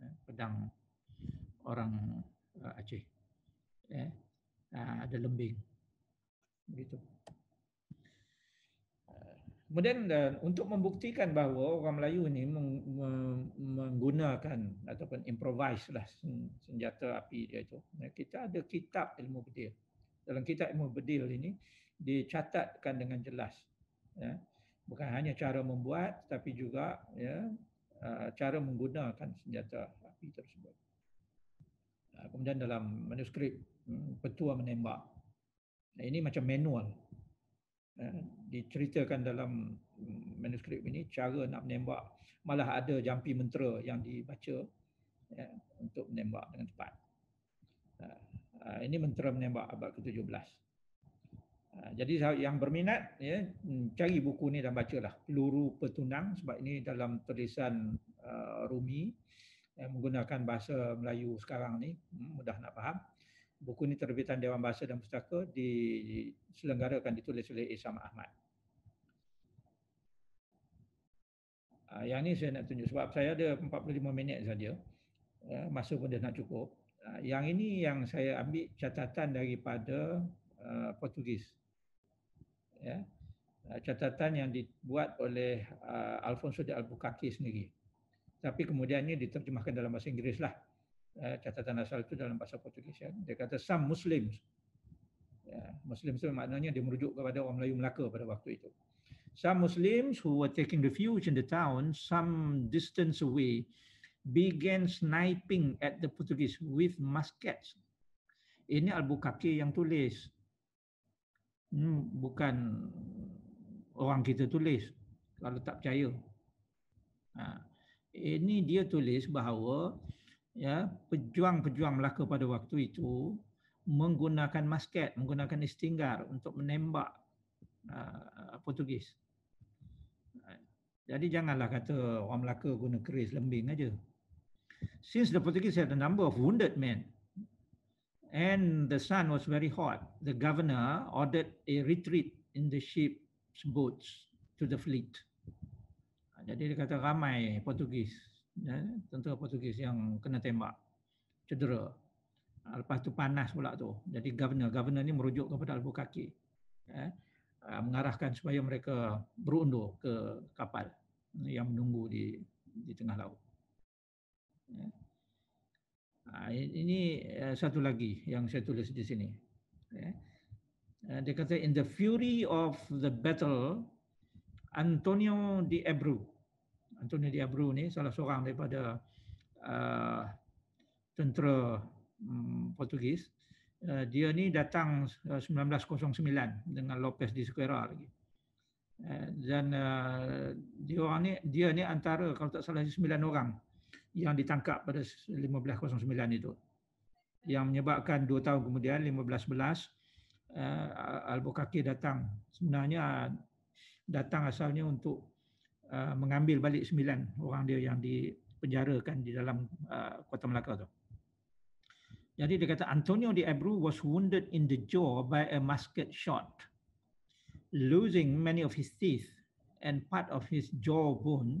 eh, pedang orang uh, Aceh eh, uh, ada lembing begitu Kemudian dan eh, untuk membuktikan bahawa orang Melayu ini menggunakan ataupun improvise lah senjata api dia itu, kita ada kitab ilmu bedil. Dalam kitab ilmu bedil ini dicatatkan dengan jelas bukan hanya cara membuat tapi juga ya uh, cara menggunakan senjata api tersebut. Uh, kemudian dalam manuskrip hmm, petua menembak. Ini macam manual. Ya, diceritakan dalam hmm, manuskrip ini cara nak menembak. Malah ada jampi mentera yang dibaca ya, untuk menembak dengan tepat. Uh, ini mentera menembak abad ke-17. Ha, jadi yang berminat ya hmm, cari buku ni dan baca lah. Peluru Petunang sebab ini dalam tulisan uh, Rumi yang menggunakan bahasa Melayu sekarang ni hmm, mudah nak faham. Buku ni terbitan Dewan Bahasa dan Pustaka di diselenggarakan ditulis oleh Isam Ahmad. Uh, yang ni saya nak tunjuk sebab saya ada 45 minit saja. Ya, masa pun dah nak cukup. Uh, yang ini yang saya ambil catatan daripada uh, Portugis ya ah, catatan yang dibuat oleh uh, Alfonso de Albuquerque sendiri. Tapi kemudian ini diterjemahkan dalam bahasa Inggeris lah. Uh, catatan asal itu dalam bahasa Portugis. Ya. Dia kata, some Muslims. Ya, Muslim itu maknanya dia merujuk kepada orang Melayu Melaka pada waktu itu. Some Muslims who were taking refuge in the town some distance away began sniping at the Portuguese with muskets. Ini Albuquerque yang tulis. Hmm, bukan orang kita tulis kalau tak percaya. Ha. Ini dia tulis bahawa ya pejuang-pejuang Melaka pada waktu itu menggunakan masket, menggunakan istinggar untuk menembak uh, Portugis. Jadi janganlah kata orang Melaka guna keris lembing aja. Since the Portuguese had a number of wounded men and the sun was very hot, the governor ordered a retreat in the ship's boats to the fleet. Ah, jadi dia kata ramai Portugis, ya, tentera Portugis yang kena tembak, cedera. Ah, lepas tu panas pula tu. Jadi governor, governor ni merujuk kepada albu Kaki. Ya, ah, mengarahkan supaya mereka berundur ke kapal yang menunggu di di tengah laut. Ya. Ha, ini eh, satu lagi yang saya tulis di sini. Ya. Eh, dia kata, in the fury of the battle, Antonio di Ebru. Antonio di Ebru ini salah seorang daripada uh, tentera um, Portugis. Uh, dia ni datang 1909 dengan Lopez di Sequeira lagi. dan uh, dia ni dia ni antara kalau tak salah 9 orang yang ditangkap pada 1509 itu yang menyebabkan dua tahun kemudian 1511 eh, Al-Bukhaki datang sebenarnya datang asalnya untuk eh, mengambil balik sembilan orang dia yang dipenjarakan di dalam eh, Kota Melaka tu. Jadi dia kata Antonio di Ebru was wounded in the jaw by a musket shot losing many of his teeth and part of his jaw bone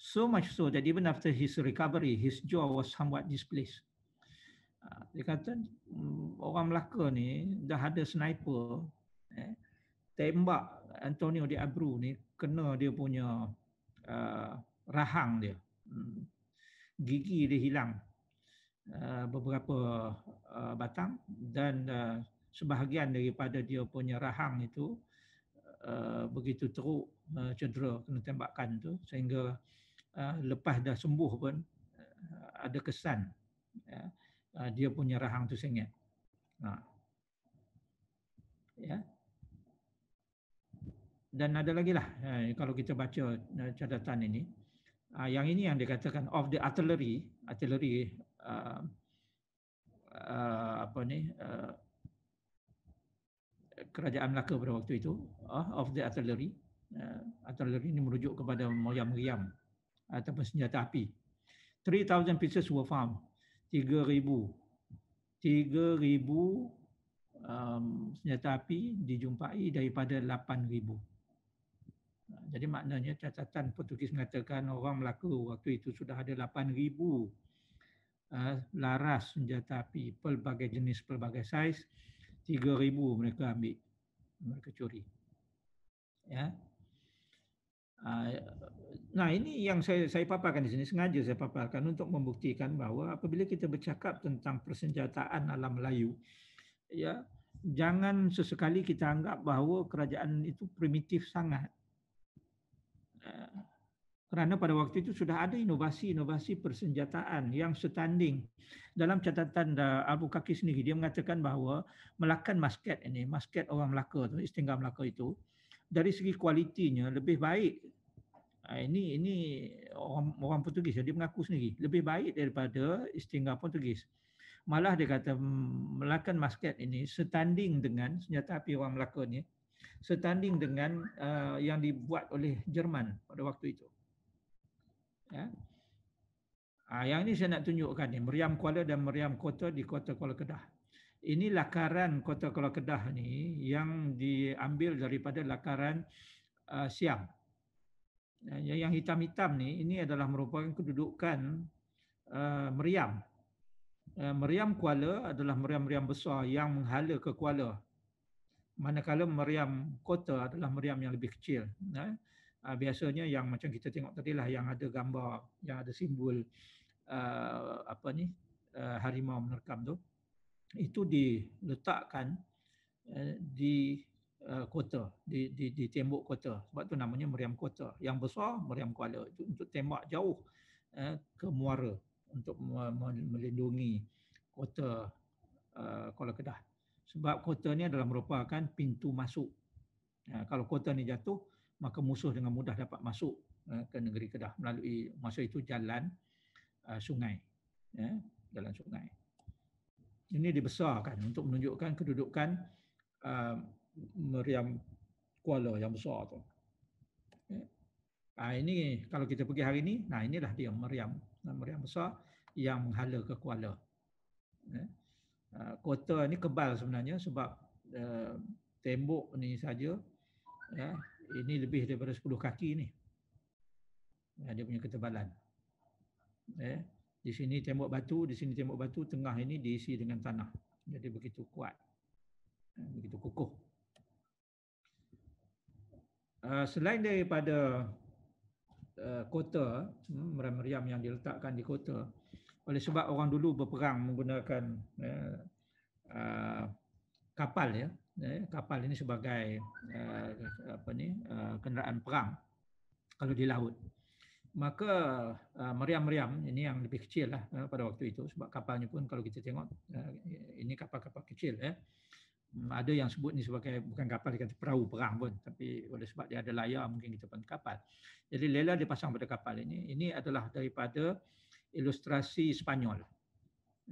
So much so that even after his recovery, his jaw was somewhat displaced. Ah, dia kata, hmm, orang Melaka ni dah ada sniper eh, tembak Antonio de Abreu ni kena dia punya uh, rahang dia. Hmm, gigi dia hilang uh, beberapa uh, batang dan uh, sebahagian daripada dia punya rahang itu uh, begitu teruk uh, cedera kena tembakan tu sehingga Ah, lepas dah sembuh pun ah, ada kesan ya, ah, dia punya rahang tu sengit. Ha. Ya. Dan ada lagi lah ya, kalau kita baca ya, catatan ini. Yang ini yang dikatakan of the artillery, artillery uh, uh, apa ni uh, kerajaan Melaka pada waktu itu uh, of the artillery uh, artillery ini merujuk kepada moyam-moyam ataupun senjata api. 3,000 pieces were found. 3,000 um, senjata api dijumpai daripada 8,000. Jadi maknanya catatan Portugis mengatakan orang Melaka waktu itu sudah ada 8,000 uh, laras senjata api pelbagai jenis, pelbagai saiz. 3,000 mereka ambil, mereka curi. Ya, Ah, nah ini yang saya saya paparkan di sini sengaja saya paparkan untuk membuktikan bahawa apabila kita bercakap tentang persenjataan alam Melayu, ya jangan sesekali kita anggap bahawa kerajaan itu primitif sangat. Ya, kerana pada waktu itu sudah ada inovasi-inovasi persenjataan yang setanding. Dalam catatan ah, Abu Kaki sendiri, dia mengatakan bahawa Melakan Masket ini, Masket orang Melaka, Istinggah Melaka itu, dari segi kualitinya lebih baik ha, ini ini orang orang Portugis ya, dia mengaku sendiri lebih baik daripada istinga Portugis. Malah dia kata Melakan Masket ini setanding dengan senjata api orang Melaka ni setanding dengan uh, yang dibuat oleh Jerman pada waktu itu. Ya. Ah, yang ini saya nak tunjukkan ni meriam Kuala dan meriam Kota di Kota Kuala Kedah ini lakaran kota Kuala Kedah ni yang diambil daripada lakaran uh, Siam. Ya, ya, yang hitam-hitam ni ini adalah merupakan kedudukan uh, Meriam. Uh, meriam Kuala adalah meriam-meriam besar yang menghala ke Kuala. Manakala meriam kota adalah meriam yang lebih kecil. Ya. Uh, biasanya yang macam kita tengok tadi lah yang ada gambar, yang ada simbol uh, apa ni uh, harimau menerkam tu. Uh, itu diletakkan eh, di eh, kota di, di di tembok kota sebab tu namanya meriam kota yang besar meriam kuala itu untuk tembak jauh eh, ke muara untuk melindungi kota Kuala Kedah sebab kota ni adalah merupakan pintu masuk kalau kota ni jatuh maka musuh dengan mudah dapat masuk ke negeri Kedah melalui masa itu jalan sungai jalan sungai ini dibesarkan untuk menunjukkan kedudukan uh, meriam kuala yang besar tu. Okay. Ya. Uh, ah, ini kalau kita pergi hari ini, nah inilah dia meriam meriam besar yang menghala ke kuala. Okay. Ya. Uh, ah, kota ini kebal sebenarnya sebab uh, tembok ini saja ya, ini lebih daripada 10 kaki ni. Uh, dia punya ketebalan. Okay. Ya. Di sini tembok batu, di sini tembok batu, tengah ini diisi dengan tanah. Jadi begitu kuat. Eh, begitu kukuh. Eh, selain daripada eh, kota, hmm, meriam-meriam yang diletakkan di kota, oleh sebab orang dulu berperang menggunakan kapal ya kapal ini sebagai apa ni kenderaan perang kalau di laut maka uh, meriam-meriam ini yang lebih kecil lah uh, pada waktu itu sebab kapalnya pun kalau kita tengok uh, ini kapal-kapal kecil ya. Eh. Um, ada yang sebut ni sebagai bukan kapal dia kata perahu perang pun tapi oleh sebab dia ada layar mungkin kita panggil kapal. Jadi lela dipasang pada kapal ini. Ini adalah daripada ilustrasi Spanyol.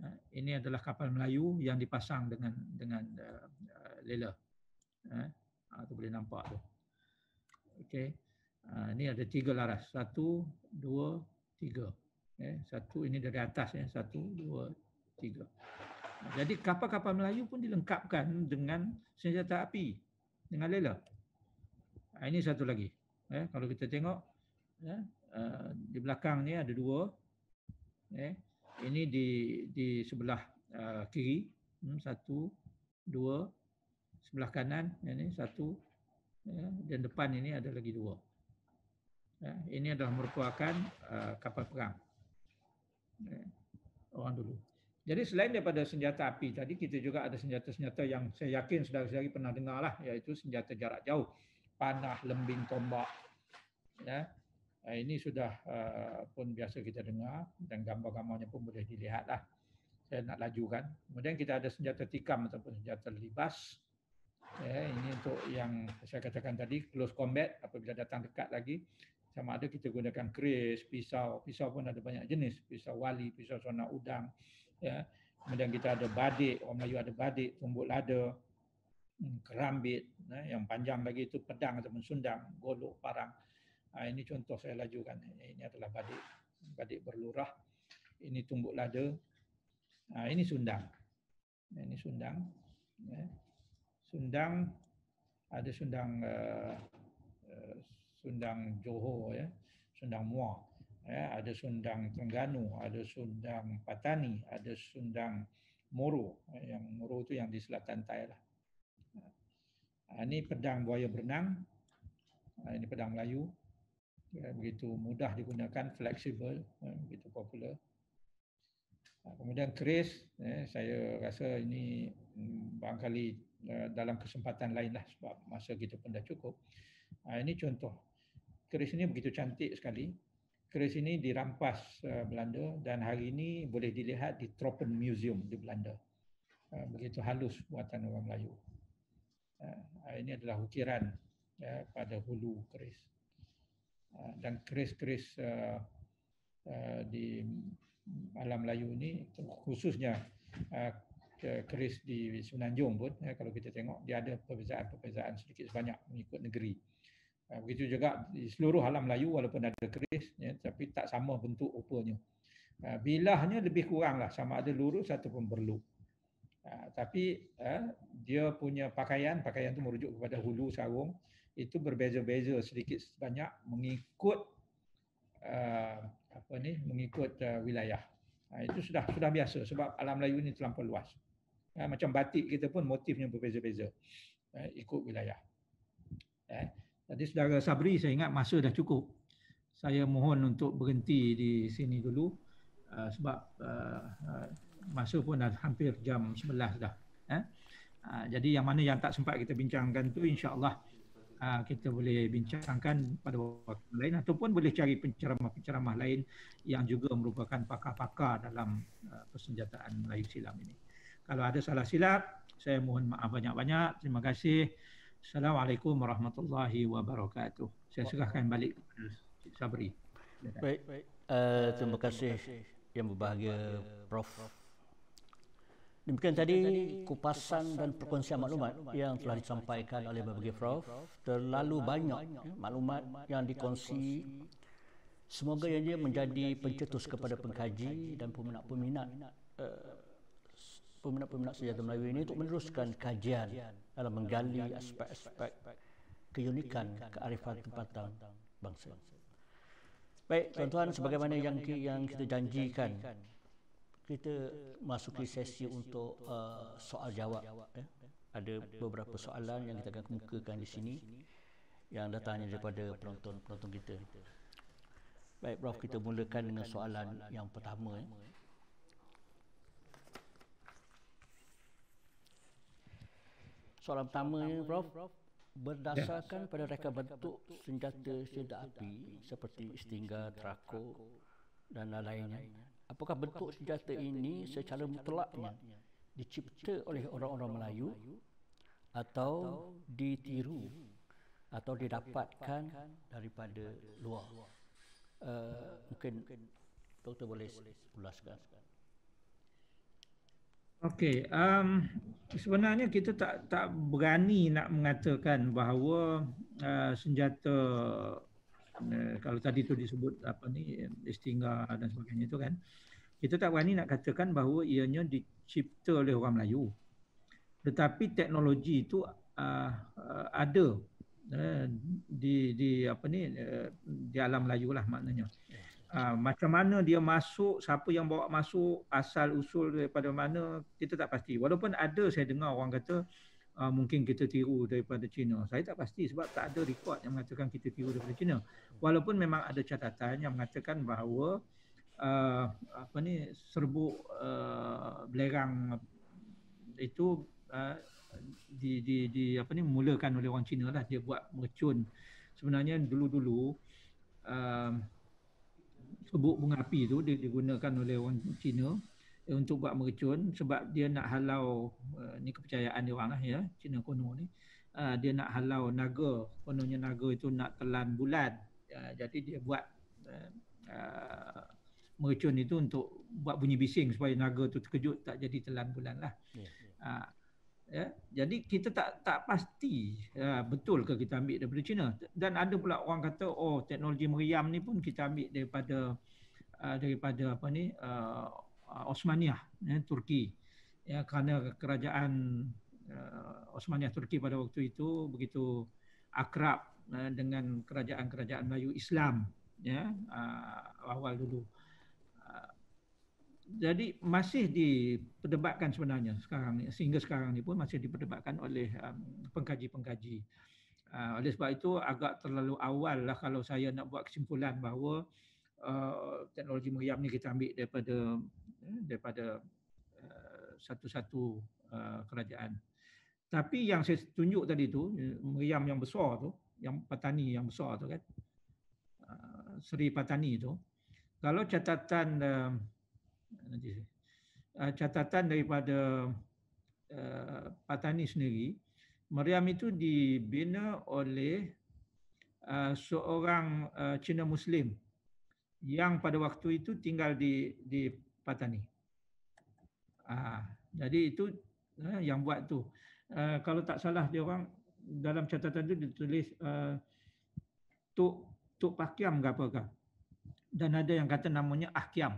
Uh, ini adalah kapal Melayu yang dipasang dengan dengan uh, lela. Uh, eh, uh, tu boleh nampak tu. Okey ini ah, ada tiga laras. Satu, dua, tiga. Eh, satu ini dari atas. Eh. Satu, dua, tiga. Jadi kapal-kapal Melayu pun dilengkapkan dengan senjata api. Dengan lela. Ah, ini satu lagi. Eh, kalau kita tengok, eh, di belakang ni ada dua. Eh, ini di di sebelah uh, kiri. Hmm, satu, dua. Sebelah kanan, ini satu. Eh, dan depan ini ada lagi dua. Ya, ini adalah merupakan uh, kapal perang. Ya, orang dulu. Jadi selain daripada senjata api tadi, kita juga ada senjata-senjata yang saya yakin saudara-saudari pernah dengar lah, iaitu senjata jarak jauh. Panah, lembing, tombak. Ya. Uh, ini sudah uh, pun biasa kita dengar dan gambar-gambarnya pun boleh dilihat lah. Saya nak lajukan. Kemudian kita ada senjata tikam ataupun senjata libas. Ya, ini untuk yang saya katakan tadi, close combat apabila datang dekat lagi sama ada kita gunakan keris, pisau, pisau pun ada banyak jenis, pisau wali, pisau sona udang, ya. Kemudian kita ada badik, orang Melayu ada badik, tumbuk lada, hmm, kerambit, ya. yang panjang lagi itu pedang ataupun sundang, golok, parang. Ha, ini contoh saya lajukan. Ini adalah badik, badik berlurah. Ini tumbuk lada. Ha, ini sundang. Ini sundang. Ya. Sundang ada sundang uh, Sundang Johor ya, Sundang Muar ya, ada Sundang Terengganu, ada Sundang Patani, ada Sundang Moro. Ya. Yang Moro tu yang di selatan Thai lah. Ha, ini pedang buaya berenang. Ha, ini pedang Melayu. Ya, begitu mudah digunakan, fleksibel, ya, begitu popular. Ha, kemudian keris, ya, saya rasa ini hmm, barangkali eh, dalam kesempatan lain lah sebab masa kita pun dah cukup. Ini contoh keris ini begitu cantik sekali. Keris ini dirampas uh, Belanda dan hari ini boleh dilihat di Tropen Museum di Belanda. Uh, begitu halus buatan orang Melayu. Uh, ini adalah ukiran uh, pada hulu keris. Uh, dan keris-keris uh, uh, di alam Melayu ini khususnya uh, keris di Semenanjung pun uh, kalau kita tengok dia ada perbezaan-perbezaan sedikit sebanyak mengikut negeri. Eh, begitu juga di seluruh alam Melayu walaupun ada keris ya, tapi tak sama bentuk rupanya. Eh, bilahnya lebih kurang lah sama ada lurus ataupun berluk. Eh, tapi dia punya pakaian, pakaian itu merujuk kepada hulu sarung itu berbeza-beza sedikit banyak mengikut apa ni mengikut wilayah. itu sudah sudah biasa sebab alam Melayu ini terlalu luas. macam batik kita pun motifnya berbeza-beza. ikut wilayah. Jadi saudara Sabri saya ingat masa dah cukup. Saya mohon untuk berhenti di sini dulu uh, sebab uh, uh, masa pun dah hampir jam 11 dah. Eh? Uh, jadi yang mana yang tak sempat kita bincangkan tu insya-Allah uh, kita boleh bincangkan pada waktu lain ataupun boleh cari penceramah-penceramah lain yang juga merupakan pakar-pakar dalam uh, persenjataan Melayu silam ini. Kalau ada salah silap saya mohon maaf banyak-banyak. Terima kasih. Assalamualaikum warahmatullahi wabarakatuh. Saya serahkan balik kepada Sabri. Baik, baik. Uh, eh, terima, terima kasih yang berbahagia Prof. Demikian tadi kupasan dan perkongsian maklumat yang telah disampaikan oleh berbagai Prof. Terlalu banyak maklumat yang dikongsi. Semoga ianya menjadi pencetus kepada pengkaji dan peminat-peminat eh, peminat-peminat sejarah Melayu ini untuk meneruskan kajian dalam menggali aspek-aspek keunikan kearifan tempatan bangsa. Baik, tuan-tuan, sebagaimana yang, yang kita janjikan, kita masuki sesi untuk uh, uh soal jawab. Ya. Ada beberapa soalan yang kita akan kemukakan di sini yang datangnya daripada penonton-penonton kita. Baik, Prof, kita mulakan dengan soalan yang pertama. Ya. soalan pertamanya prof berdasarkan ya. pada reka bentuk senjata senjata api seperti stinger trako dan lain lain apakah bentuk senjata ini secara mutlaknya dicipta oleh orang-orang Melayu atau ditiru atau didapatkan daripada luar uh, mungkin doktor boleh ulaskan Okey, um, sebenarnya kita tak tak berani nak mengatakan bahawa uh, senjata uh, kalau tadi tu disebut apa ni istinga dan sebagainya itu kan kita tak berani nak katakan bahawa ianya dicipta oleh orang Melayu tetapi teknologi itu uh, uh, ada uh, di di apa ni uh, di alam Melayu lah maknanya Ah, macam mana dia masuk, siapa yang bawa masuk, asal usul daripada mana, kita tak pasti. Walaupun ada saya dengar orang kata uh, mungkin kita tiru daripada China. Saya tak pasti sebab tak ada rekod yang mengatakan kita tiru daripada China. Walaupun memang ada catatan yang mengatakan bahawa uh, apa ni serbuk uh, belerang itu uh, di, di, di apa ni mulakan oleh orang China lah dia buat mercun sebenarnya dulu-dulu sebut bunga api tu dia digunakan oleh orang Cina eh, untuk buat mercun sebab dia nak halau eh, ni kepercayaan dia orang lah ya Cina kuno ni ah, dia nak halau naga kononnya naga itu nak telan bulan ah, jadi dia buat uh, mercun itu untuk buat bunyi bising supaya naga tu terkejut tak jadi telan bulan lah ya, ya ya jadi kita tak tak pasti ya, betul ke kita ambil daripada China dan ada pula orang kata oh teknologi meriam ni pun kita ambil daripada uh, daripada apa ni uh, uh Osmaniyah ya Turki ya kerana kerajaan uh, Osmaniyah Turki pada waktu itu begitu akrab uh, dengan kerajaan-kerajaan Melayu Islam ya uh, awal dulu uh, jadi masih diperdebatkan sebenarnya sekarang ni sehingga sekarang ni pun masih diperdebatkan oleh um, pengkaji-pengkaji. Uh, oleh sebab itu agak terlalu awal lah kalau saya nak buat kesimpulan bahawa uh, teknologi meriam ni kita ambil daripada eh, daripada uh, satu-satu uh, kerajaan. Tapi yang saya tunjuk tadi tu meriam yang besar tu, yang petani yang besar tu kan. Uh, Seri Patani tu. Kalau catatan uh, nanti uh, catatan daripada uh, eh, Patani sendiri Maryam itu dibina oleh uh, seorang uh, Cina Muslim yang pada waktu itu tinggal di di Patani. Uh, ah, jadi itu uh, yang buat tu. Uh, kalau tak salah dia orang dalam catatan tu ditulis uh, Tok Tok Pakiam ke apa ke. Dan ada yang kata namanya Ahkiam.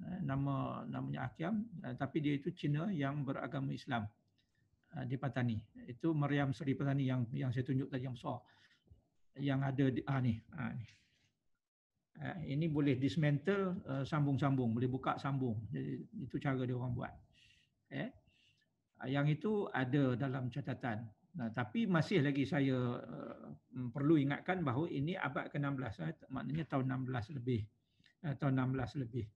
Eh, nama namanya Akiam uh, eh, tapi dia itu Cina yang beragama Islam uh, di Patani itu Maryam Seri Patani yang yang saya tunjuk tadi yang besar yang ada di, ah ni ah ni uh, ini boleh dismantle uh, sambung-sambung boleh buka sambung jadi itu cara dia orang buat eh uh, yang itu ada dalam catatan nah tapi masih lagi saya uh, perlu ingatkan bahawa ini abad ke-16 eh, maknanya tahun 16 lebih atau tahun 16 lebih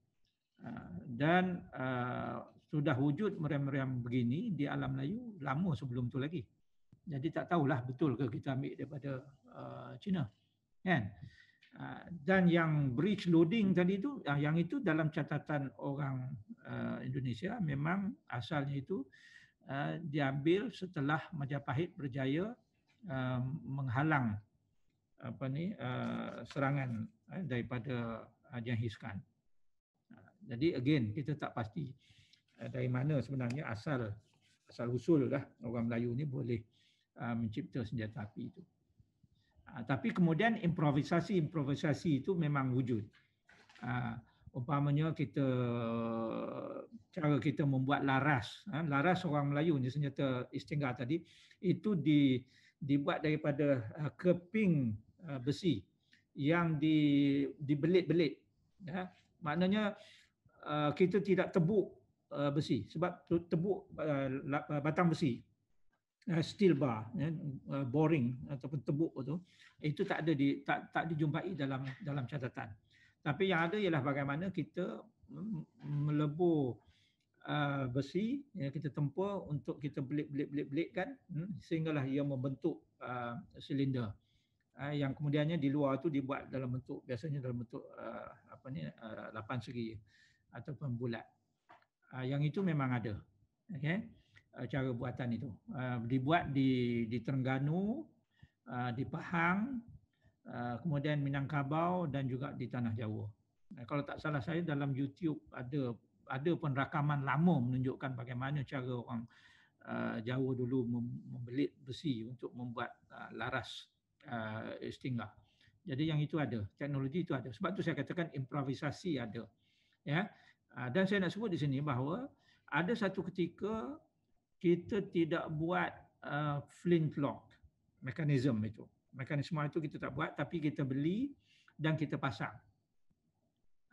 Ah, dan uh, sudah wujud meriam-meriam begini di alam Melayu lama sebelum tu lagi. Jadi tak tahulah betul ke kita ambil daripada uh, ah, Cina. Kan? Uh, dan yang bridge loading tadi tu uh, yang itu dalam catatan orang uh, Indonesia memang asalnya itu uh, diambil setelah Majapahit berjaya uh, menghalang apa ni uh, serangan uh, daripada Jenghis Khan. Jadi again kita tak pasti eh, dari mana sebenarnya asal asal usul lah orang Melayu ni boleh eh, mencipta senjata api itu. Ah, tapi kemudian improvisasi improvisasi itu memang wujud. Ah, umpamanya kita cara kita membuat laras, ah, laras orang Melayu ni senjata istinggah tadi itu di, dibuat daripada eh, keping besi yang di, dibelit-belit. Ya, maknanya Uh, kita tidak tebuk uh, besi sebab tebuk uh, uh, batang besi uh, steel bar ya, uh, boring ataupun tebuk itu itu tak ada di tak tak dijumpai dalam dalam catatan tapi yang ada ialah bagaimana kita melebur uh, besi yang kita tempa untuk kita belik belik belik belik kan hmm, sehinggalah ia membentuk uh, silinder uh, yang kemudiannya di luar tu dibuat dalam bentuk biasanya dalam bentuk uh, apa ni uh, segi ataupun bulat. Uh, yang itu memang ada. Okay? Uh, ah, cara buatan itu. Uh, dibuat di, di Terengganu, uh, di Pahang, uh, kemudian Minangkabau dan juga di Tanah Jawa. Uh, kalau tak salah saya dalam YouTube ada ada pun rakaman lama menunjukkan bagaimana cara orang uh, Jawa dulu mem- membelit besi untuk membuat uh, laras uh, istingga. Jadi yang itu ada, teknologi itu ada. Sebab tu saya katakan improvisasi ada. Ya. Ah, dan saya nak sebut di sini bahawa ada satu ketika kita tidak buat uh, flintlock mekanisme itu. Mekanisme itu kita tak buat tapi kita beli dan kita pasang.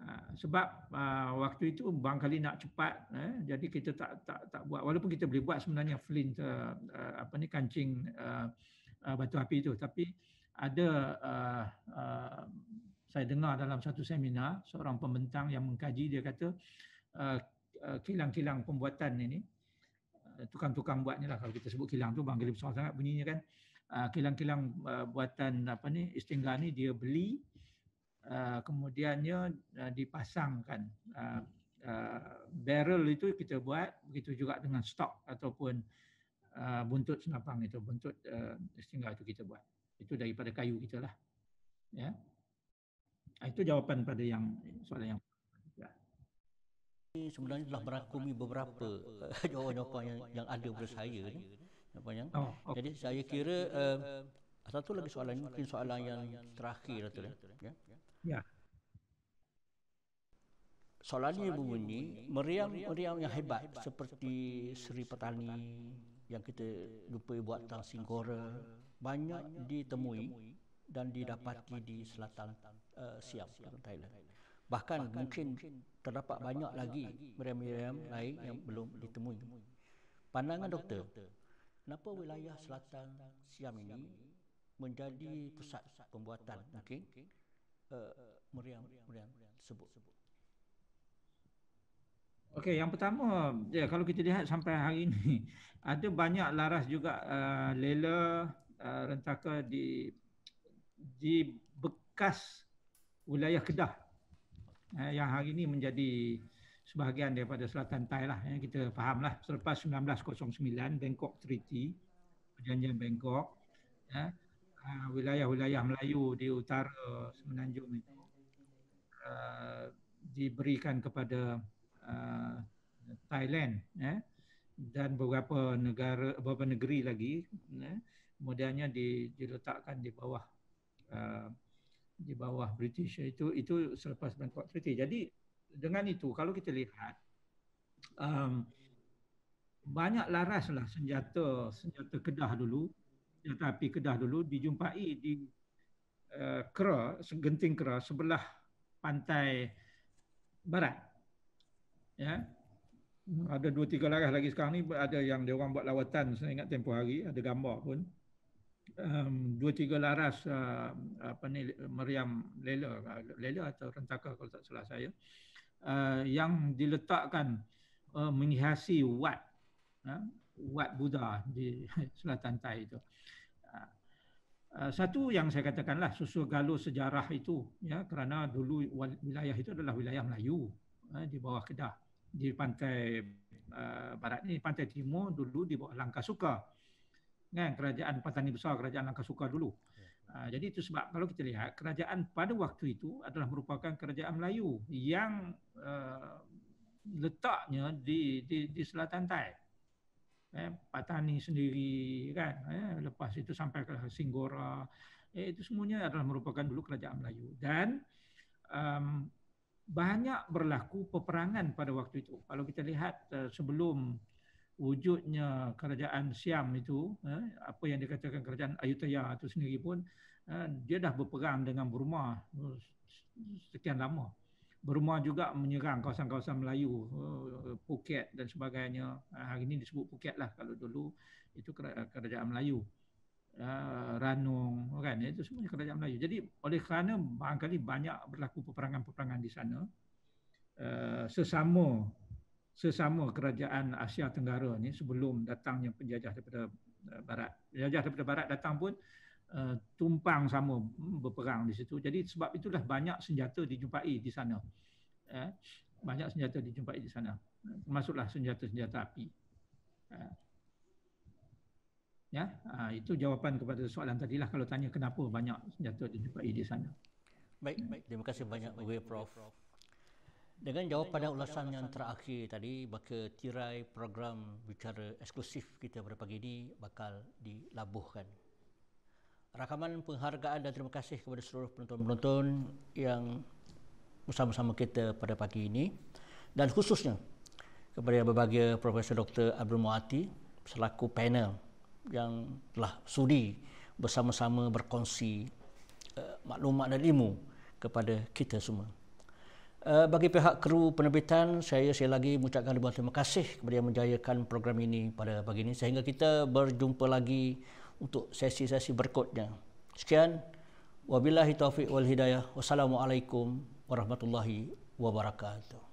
Uh, sebab uh, waktu itu bang kali nak cepat eh, jadi kita tak tak tak buat walaupun kita boleh buat sebenarnya flint uh, uh, apa ni kancing uh, uh, batu api itu tapi ada uh, uh, saya dengar dalam satu seminar seorang pembentang yang mengkaji dia kata uh, uh, kilang-kilang pembuatan ini ah, tukang-tukang buatnya lah kalau kita sebut kilang tu banggil gelip sangat bunyinya kan kilang-kilang uh, buatan apa ni istinggah ni dia beli uh, kemudiannya uh, dipasangkan uh, uh, barrel itu kita buat begitu juga dengan stok ataupun uh, buntut senapang itu buntut uh, istinggah itu kita buat itu daripada kayu kita lah ya yeah? Ah, itu jawapan pada yang soalan yang sebenarnya, telah merangkumi beberapa, eh, jawapan-jawapan yang, yang ada pada saya ni. Jawapan yang. Oh, okay. Jadi saya kira uh, satu lagi soalan, soalan mungkin soalan yang, terakhir, terakhir tu, ya. ya. ya. Soalan ini bunyi meriam-meriam yang hebat, seperti Seri Petani, yang kita jumpa buat Tang Singkora banyak, ditemui, dan didapati, di selatan Eh, eh, siam dan Thailand. Bahkan, Bahkan mungkin, mungkin terdapat, terdapat banyak lagi meriam-meriam lain yang belum ditemui. Pandangan, pandangan doktor, doktor, kenapa wilayah selatan Siam ini menjadi pusat pembuatan mungkin meriam-meriam eh, tersebut? Okey, yang pertama, ya kalau kita lihat sampai hari ini ada banyak laras juga uh, lela uh, rentaka di di bekas wilayah Kedah eh, yang hari ini menjadi sebahagian daripada selatan Thai lah yang eh, kita faham lah selepas 1909 Bangkok Treaty perjanjian Bangkok eh, ah, wilayah-wilayah Melayu di utara semenanjung itu uh, diberikan kepada uh, Thailand eh, dan beberapa negara beberapa negeri lagi eh, kemudiannya di, diletakkan di bawah di bawah British itu itu selepas Bangkok Treaty. Jadi dengan itu kalau kita lihat um, banyak laras lah senjata senjata kedah dulu senjata api kedah dulu dijumpai di uh, Kera, genting Kera sebelah pantai barat. Ya. Ada dua tiga laras lagi sekarang ni ada yang dia orang buat lawatan saya ingat tempoh hari ada gambar pun um, dua tiga laras uh, apa ni meriam lele uh, lela atau rentaka kalau tak salah saya uh, yang diletakkan uh, menghiasi wat uh, wat Buddha di selatan Thai itu. Uh, uh, satu yang saya katakanlah susu galuh sejarah itu ya kerana dulu wilayah itu adalah wilayah Melayu uh, di bawah Kedah di pantai uh, barat ni pantai timur dulu di bawah Langkasuka. Nah, kan? kerajaan Patani Besar kerajaan Langkasuka dulu. Ya. Ha, jadi itu sebab kalau kita lihat kerajaan pada waktu itu adalah merupakan kerajaan Melayu yang uh, letaknya di di di selatan Thai. Eh, Patani sendiri kan eh, lepas itu sampai ke Singora eh, itu semuanya adalah merupakan dulu kerajaan Melayu dan um, banyak berlaku peperangan pada waktu itu. Kalau kita lihat uh, sebelum wujudnya kerajaan Siam itu eh, apa yang dikatakan kerajaan Ayutthaya itu sendiri pun eh, dia dah berperang dengan Burma eh, sekian lama. Burma juga menyerang kawasan-kawasan Melayu, Phuket dan sebagainya. Hari ini disebut Phuket lah kalau dulu itu kerajaan Melayu. Ranong kan itu semua kerajaan Melayu. Jadi oleh kerana barangkali banyak berlaku peperangan-peperangan di sana sesama sesama kerajaan Asia Tenggara ni sebelum datangnya penjajah daripada eh, barat. Penjajah daripada barat datang pun uh, tumpang sama hmm, berperang di situ. Jadi sebab itulah banyak senjata dijumpai di sana. Eh, banyak senjata dijumpai di sana. Eh, termasuklah senjata-senjata api. Eh. Ya, ha, itu jawapan kepada soalan tadi lah kalau tanya kenapa banyak senjata dijumpai di sana. Baik, baik. Terima kasih banyak, Wei Prof. Dengan jawab pada ulasan yang terakhir tadi, maka tirai program bicara eksklusif kita pada pagi ini bakal dilabuhkan. Rakaman penghargaan dan terima kasih kepada seluruh penonton-penonton yang bersama-sama kita pada pagi ini dan khususnya kepada yang berbahagia Profesor Dr. Abdul Muati selaku panel yang telah sudi bersama-sama berkongsi uh, maklumat dan ilmu kepada kita semua. Eh, bagi pihak kru penerbitan, saya sekali lagi mengucapkan ribuan terima kasih kepada yang menjayakan program ini pada pagi ini sehingga kita berjumpa lagi untuk sesi-sesi berikutnya. Sekian. Wabillahi taufiq wal hidayah. Wassalamualaikum warahmatullahi wabarakatuh.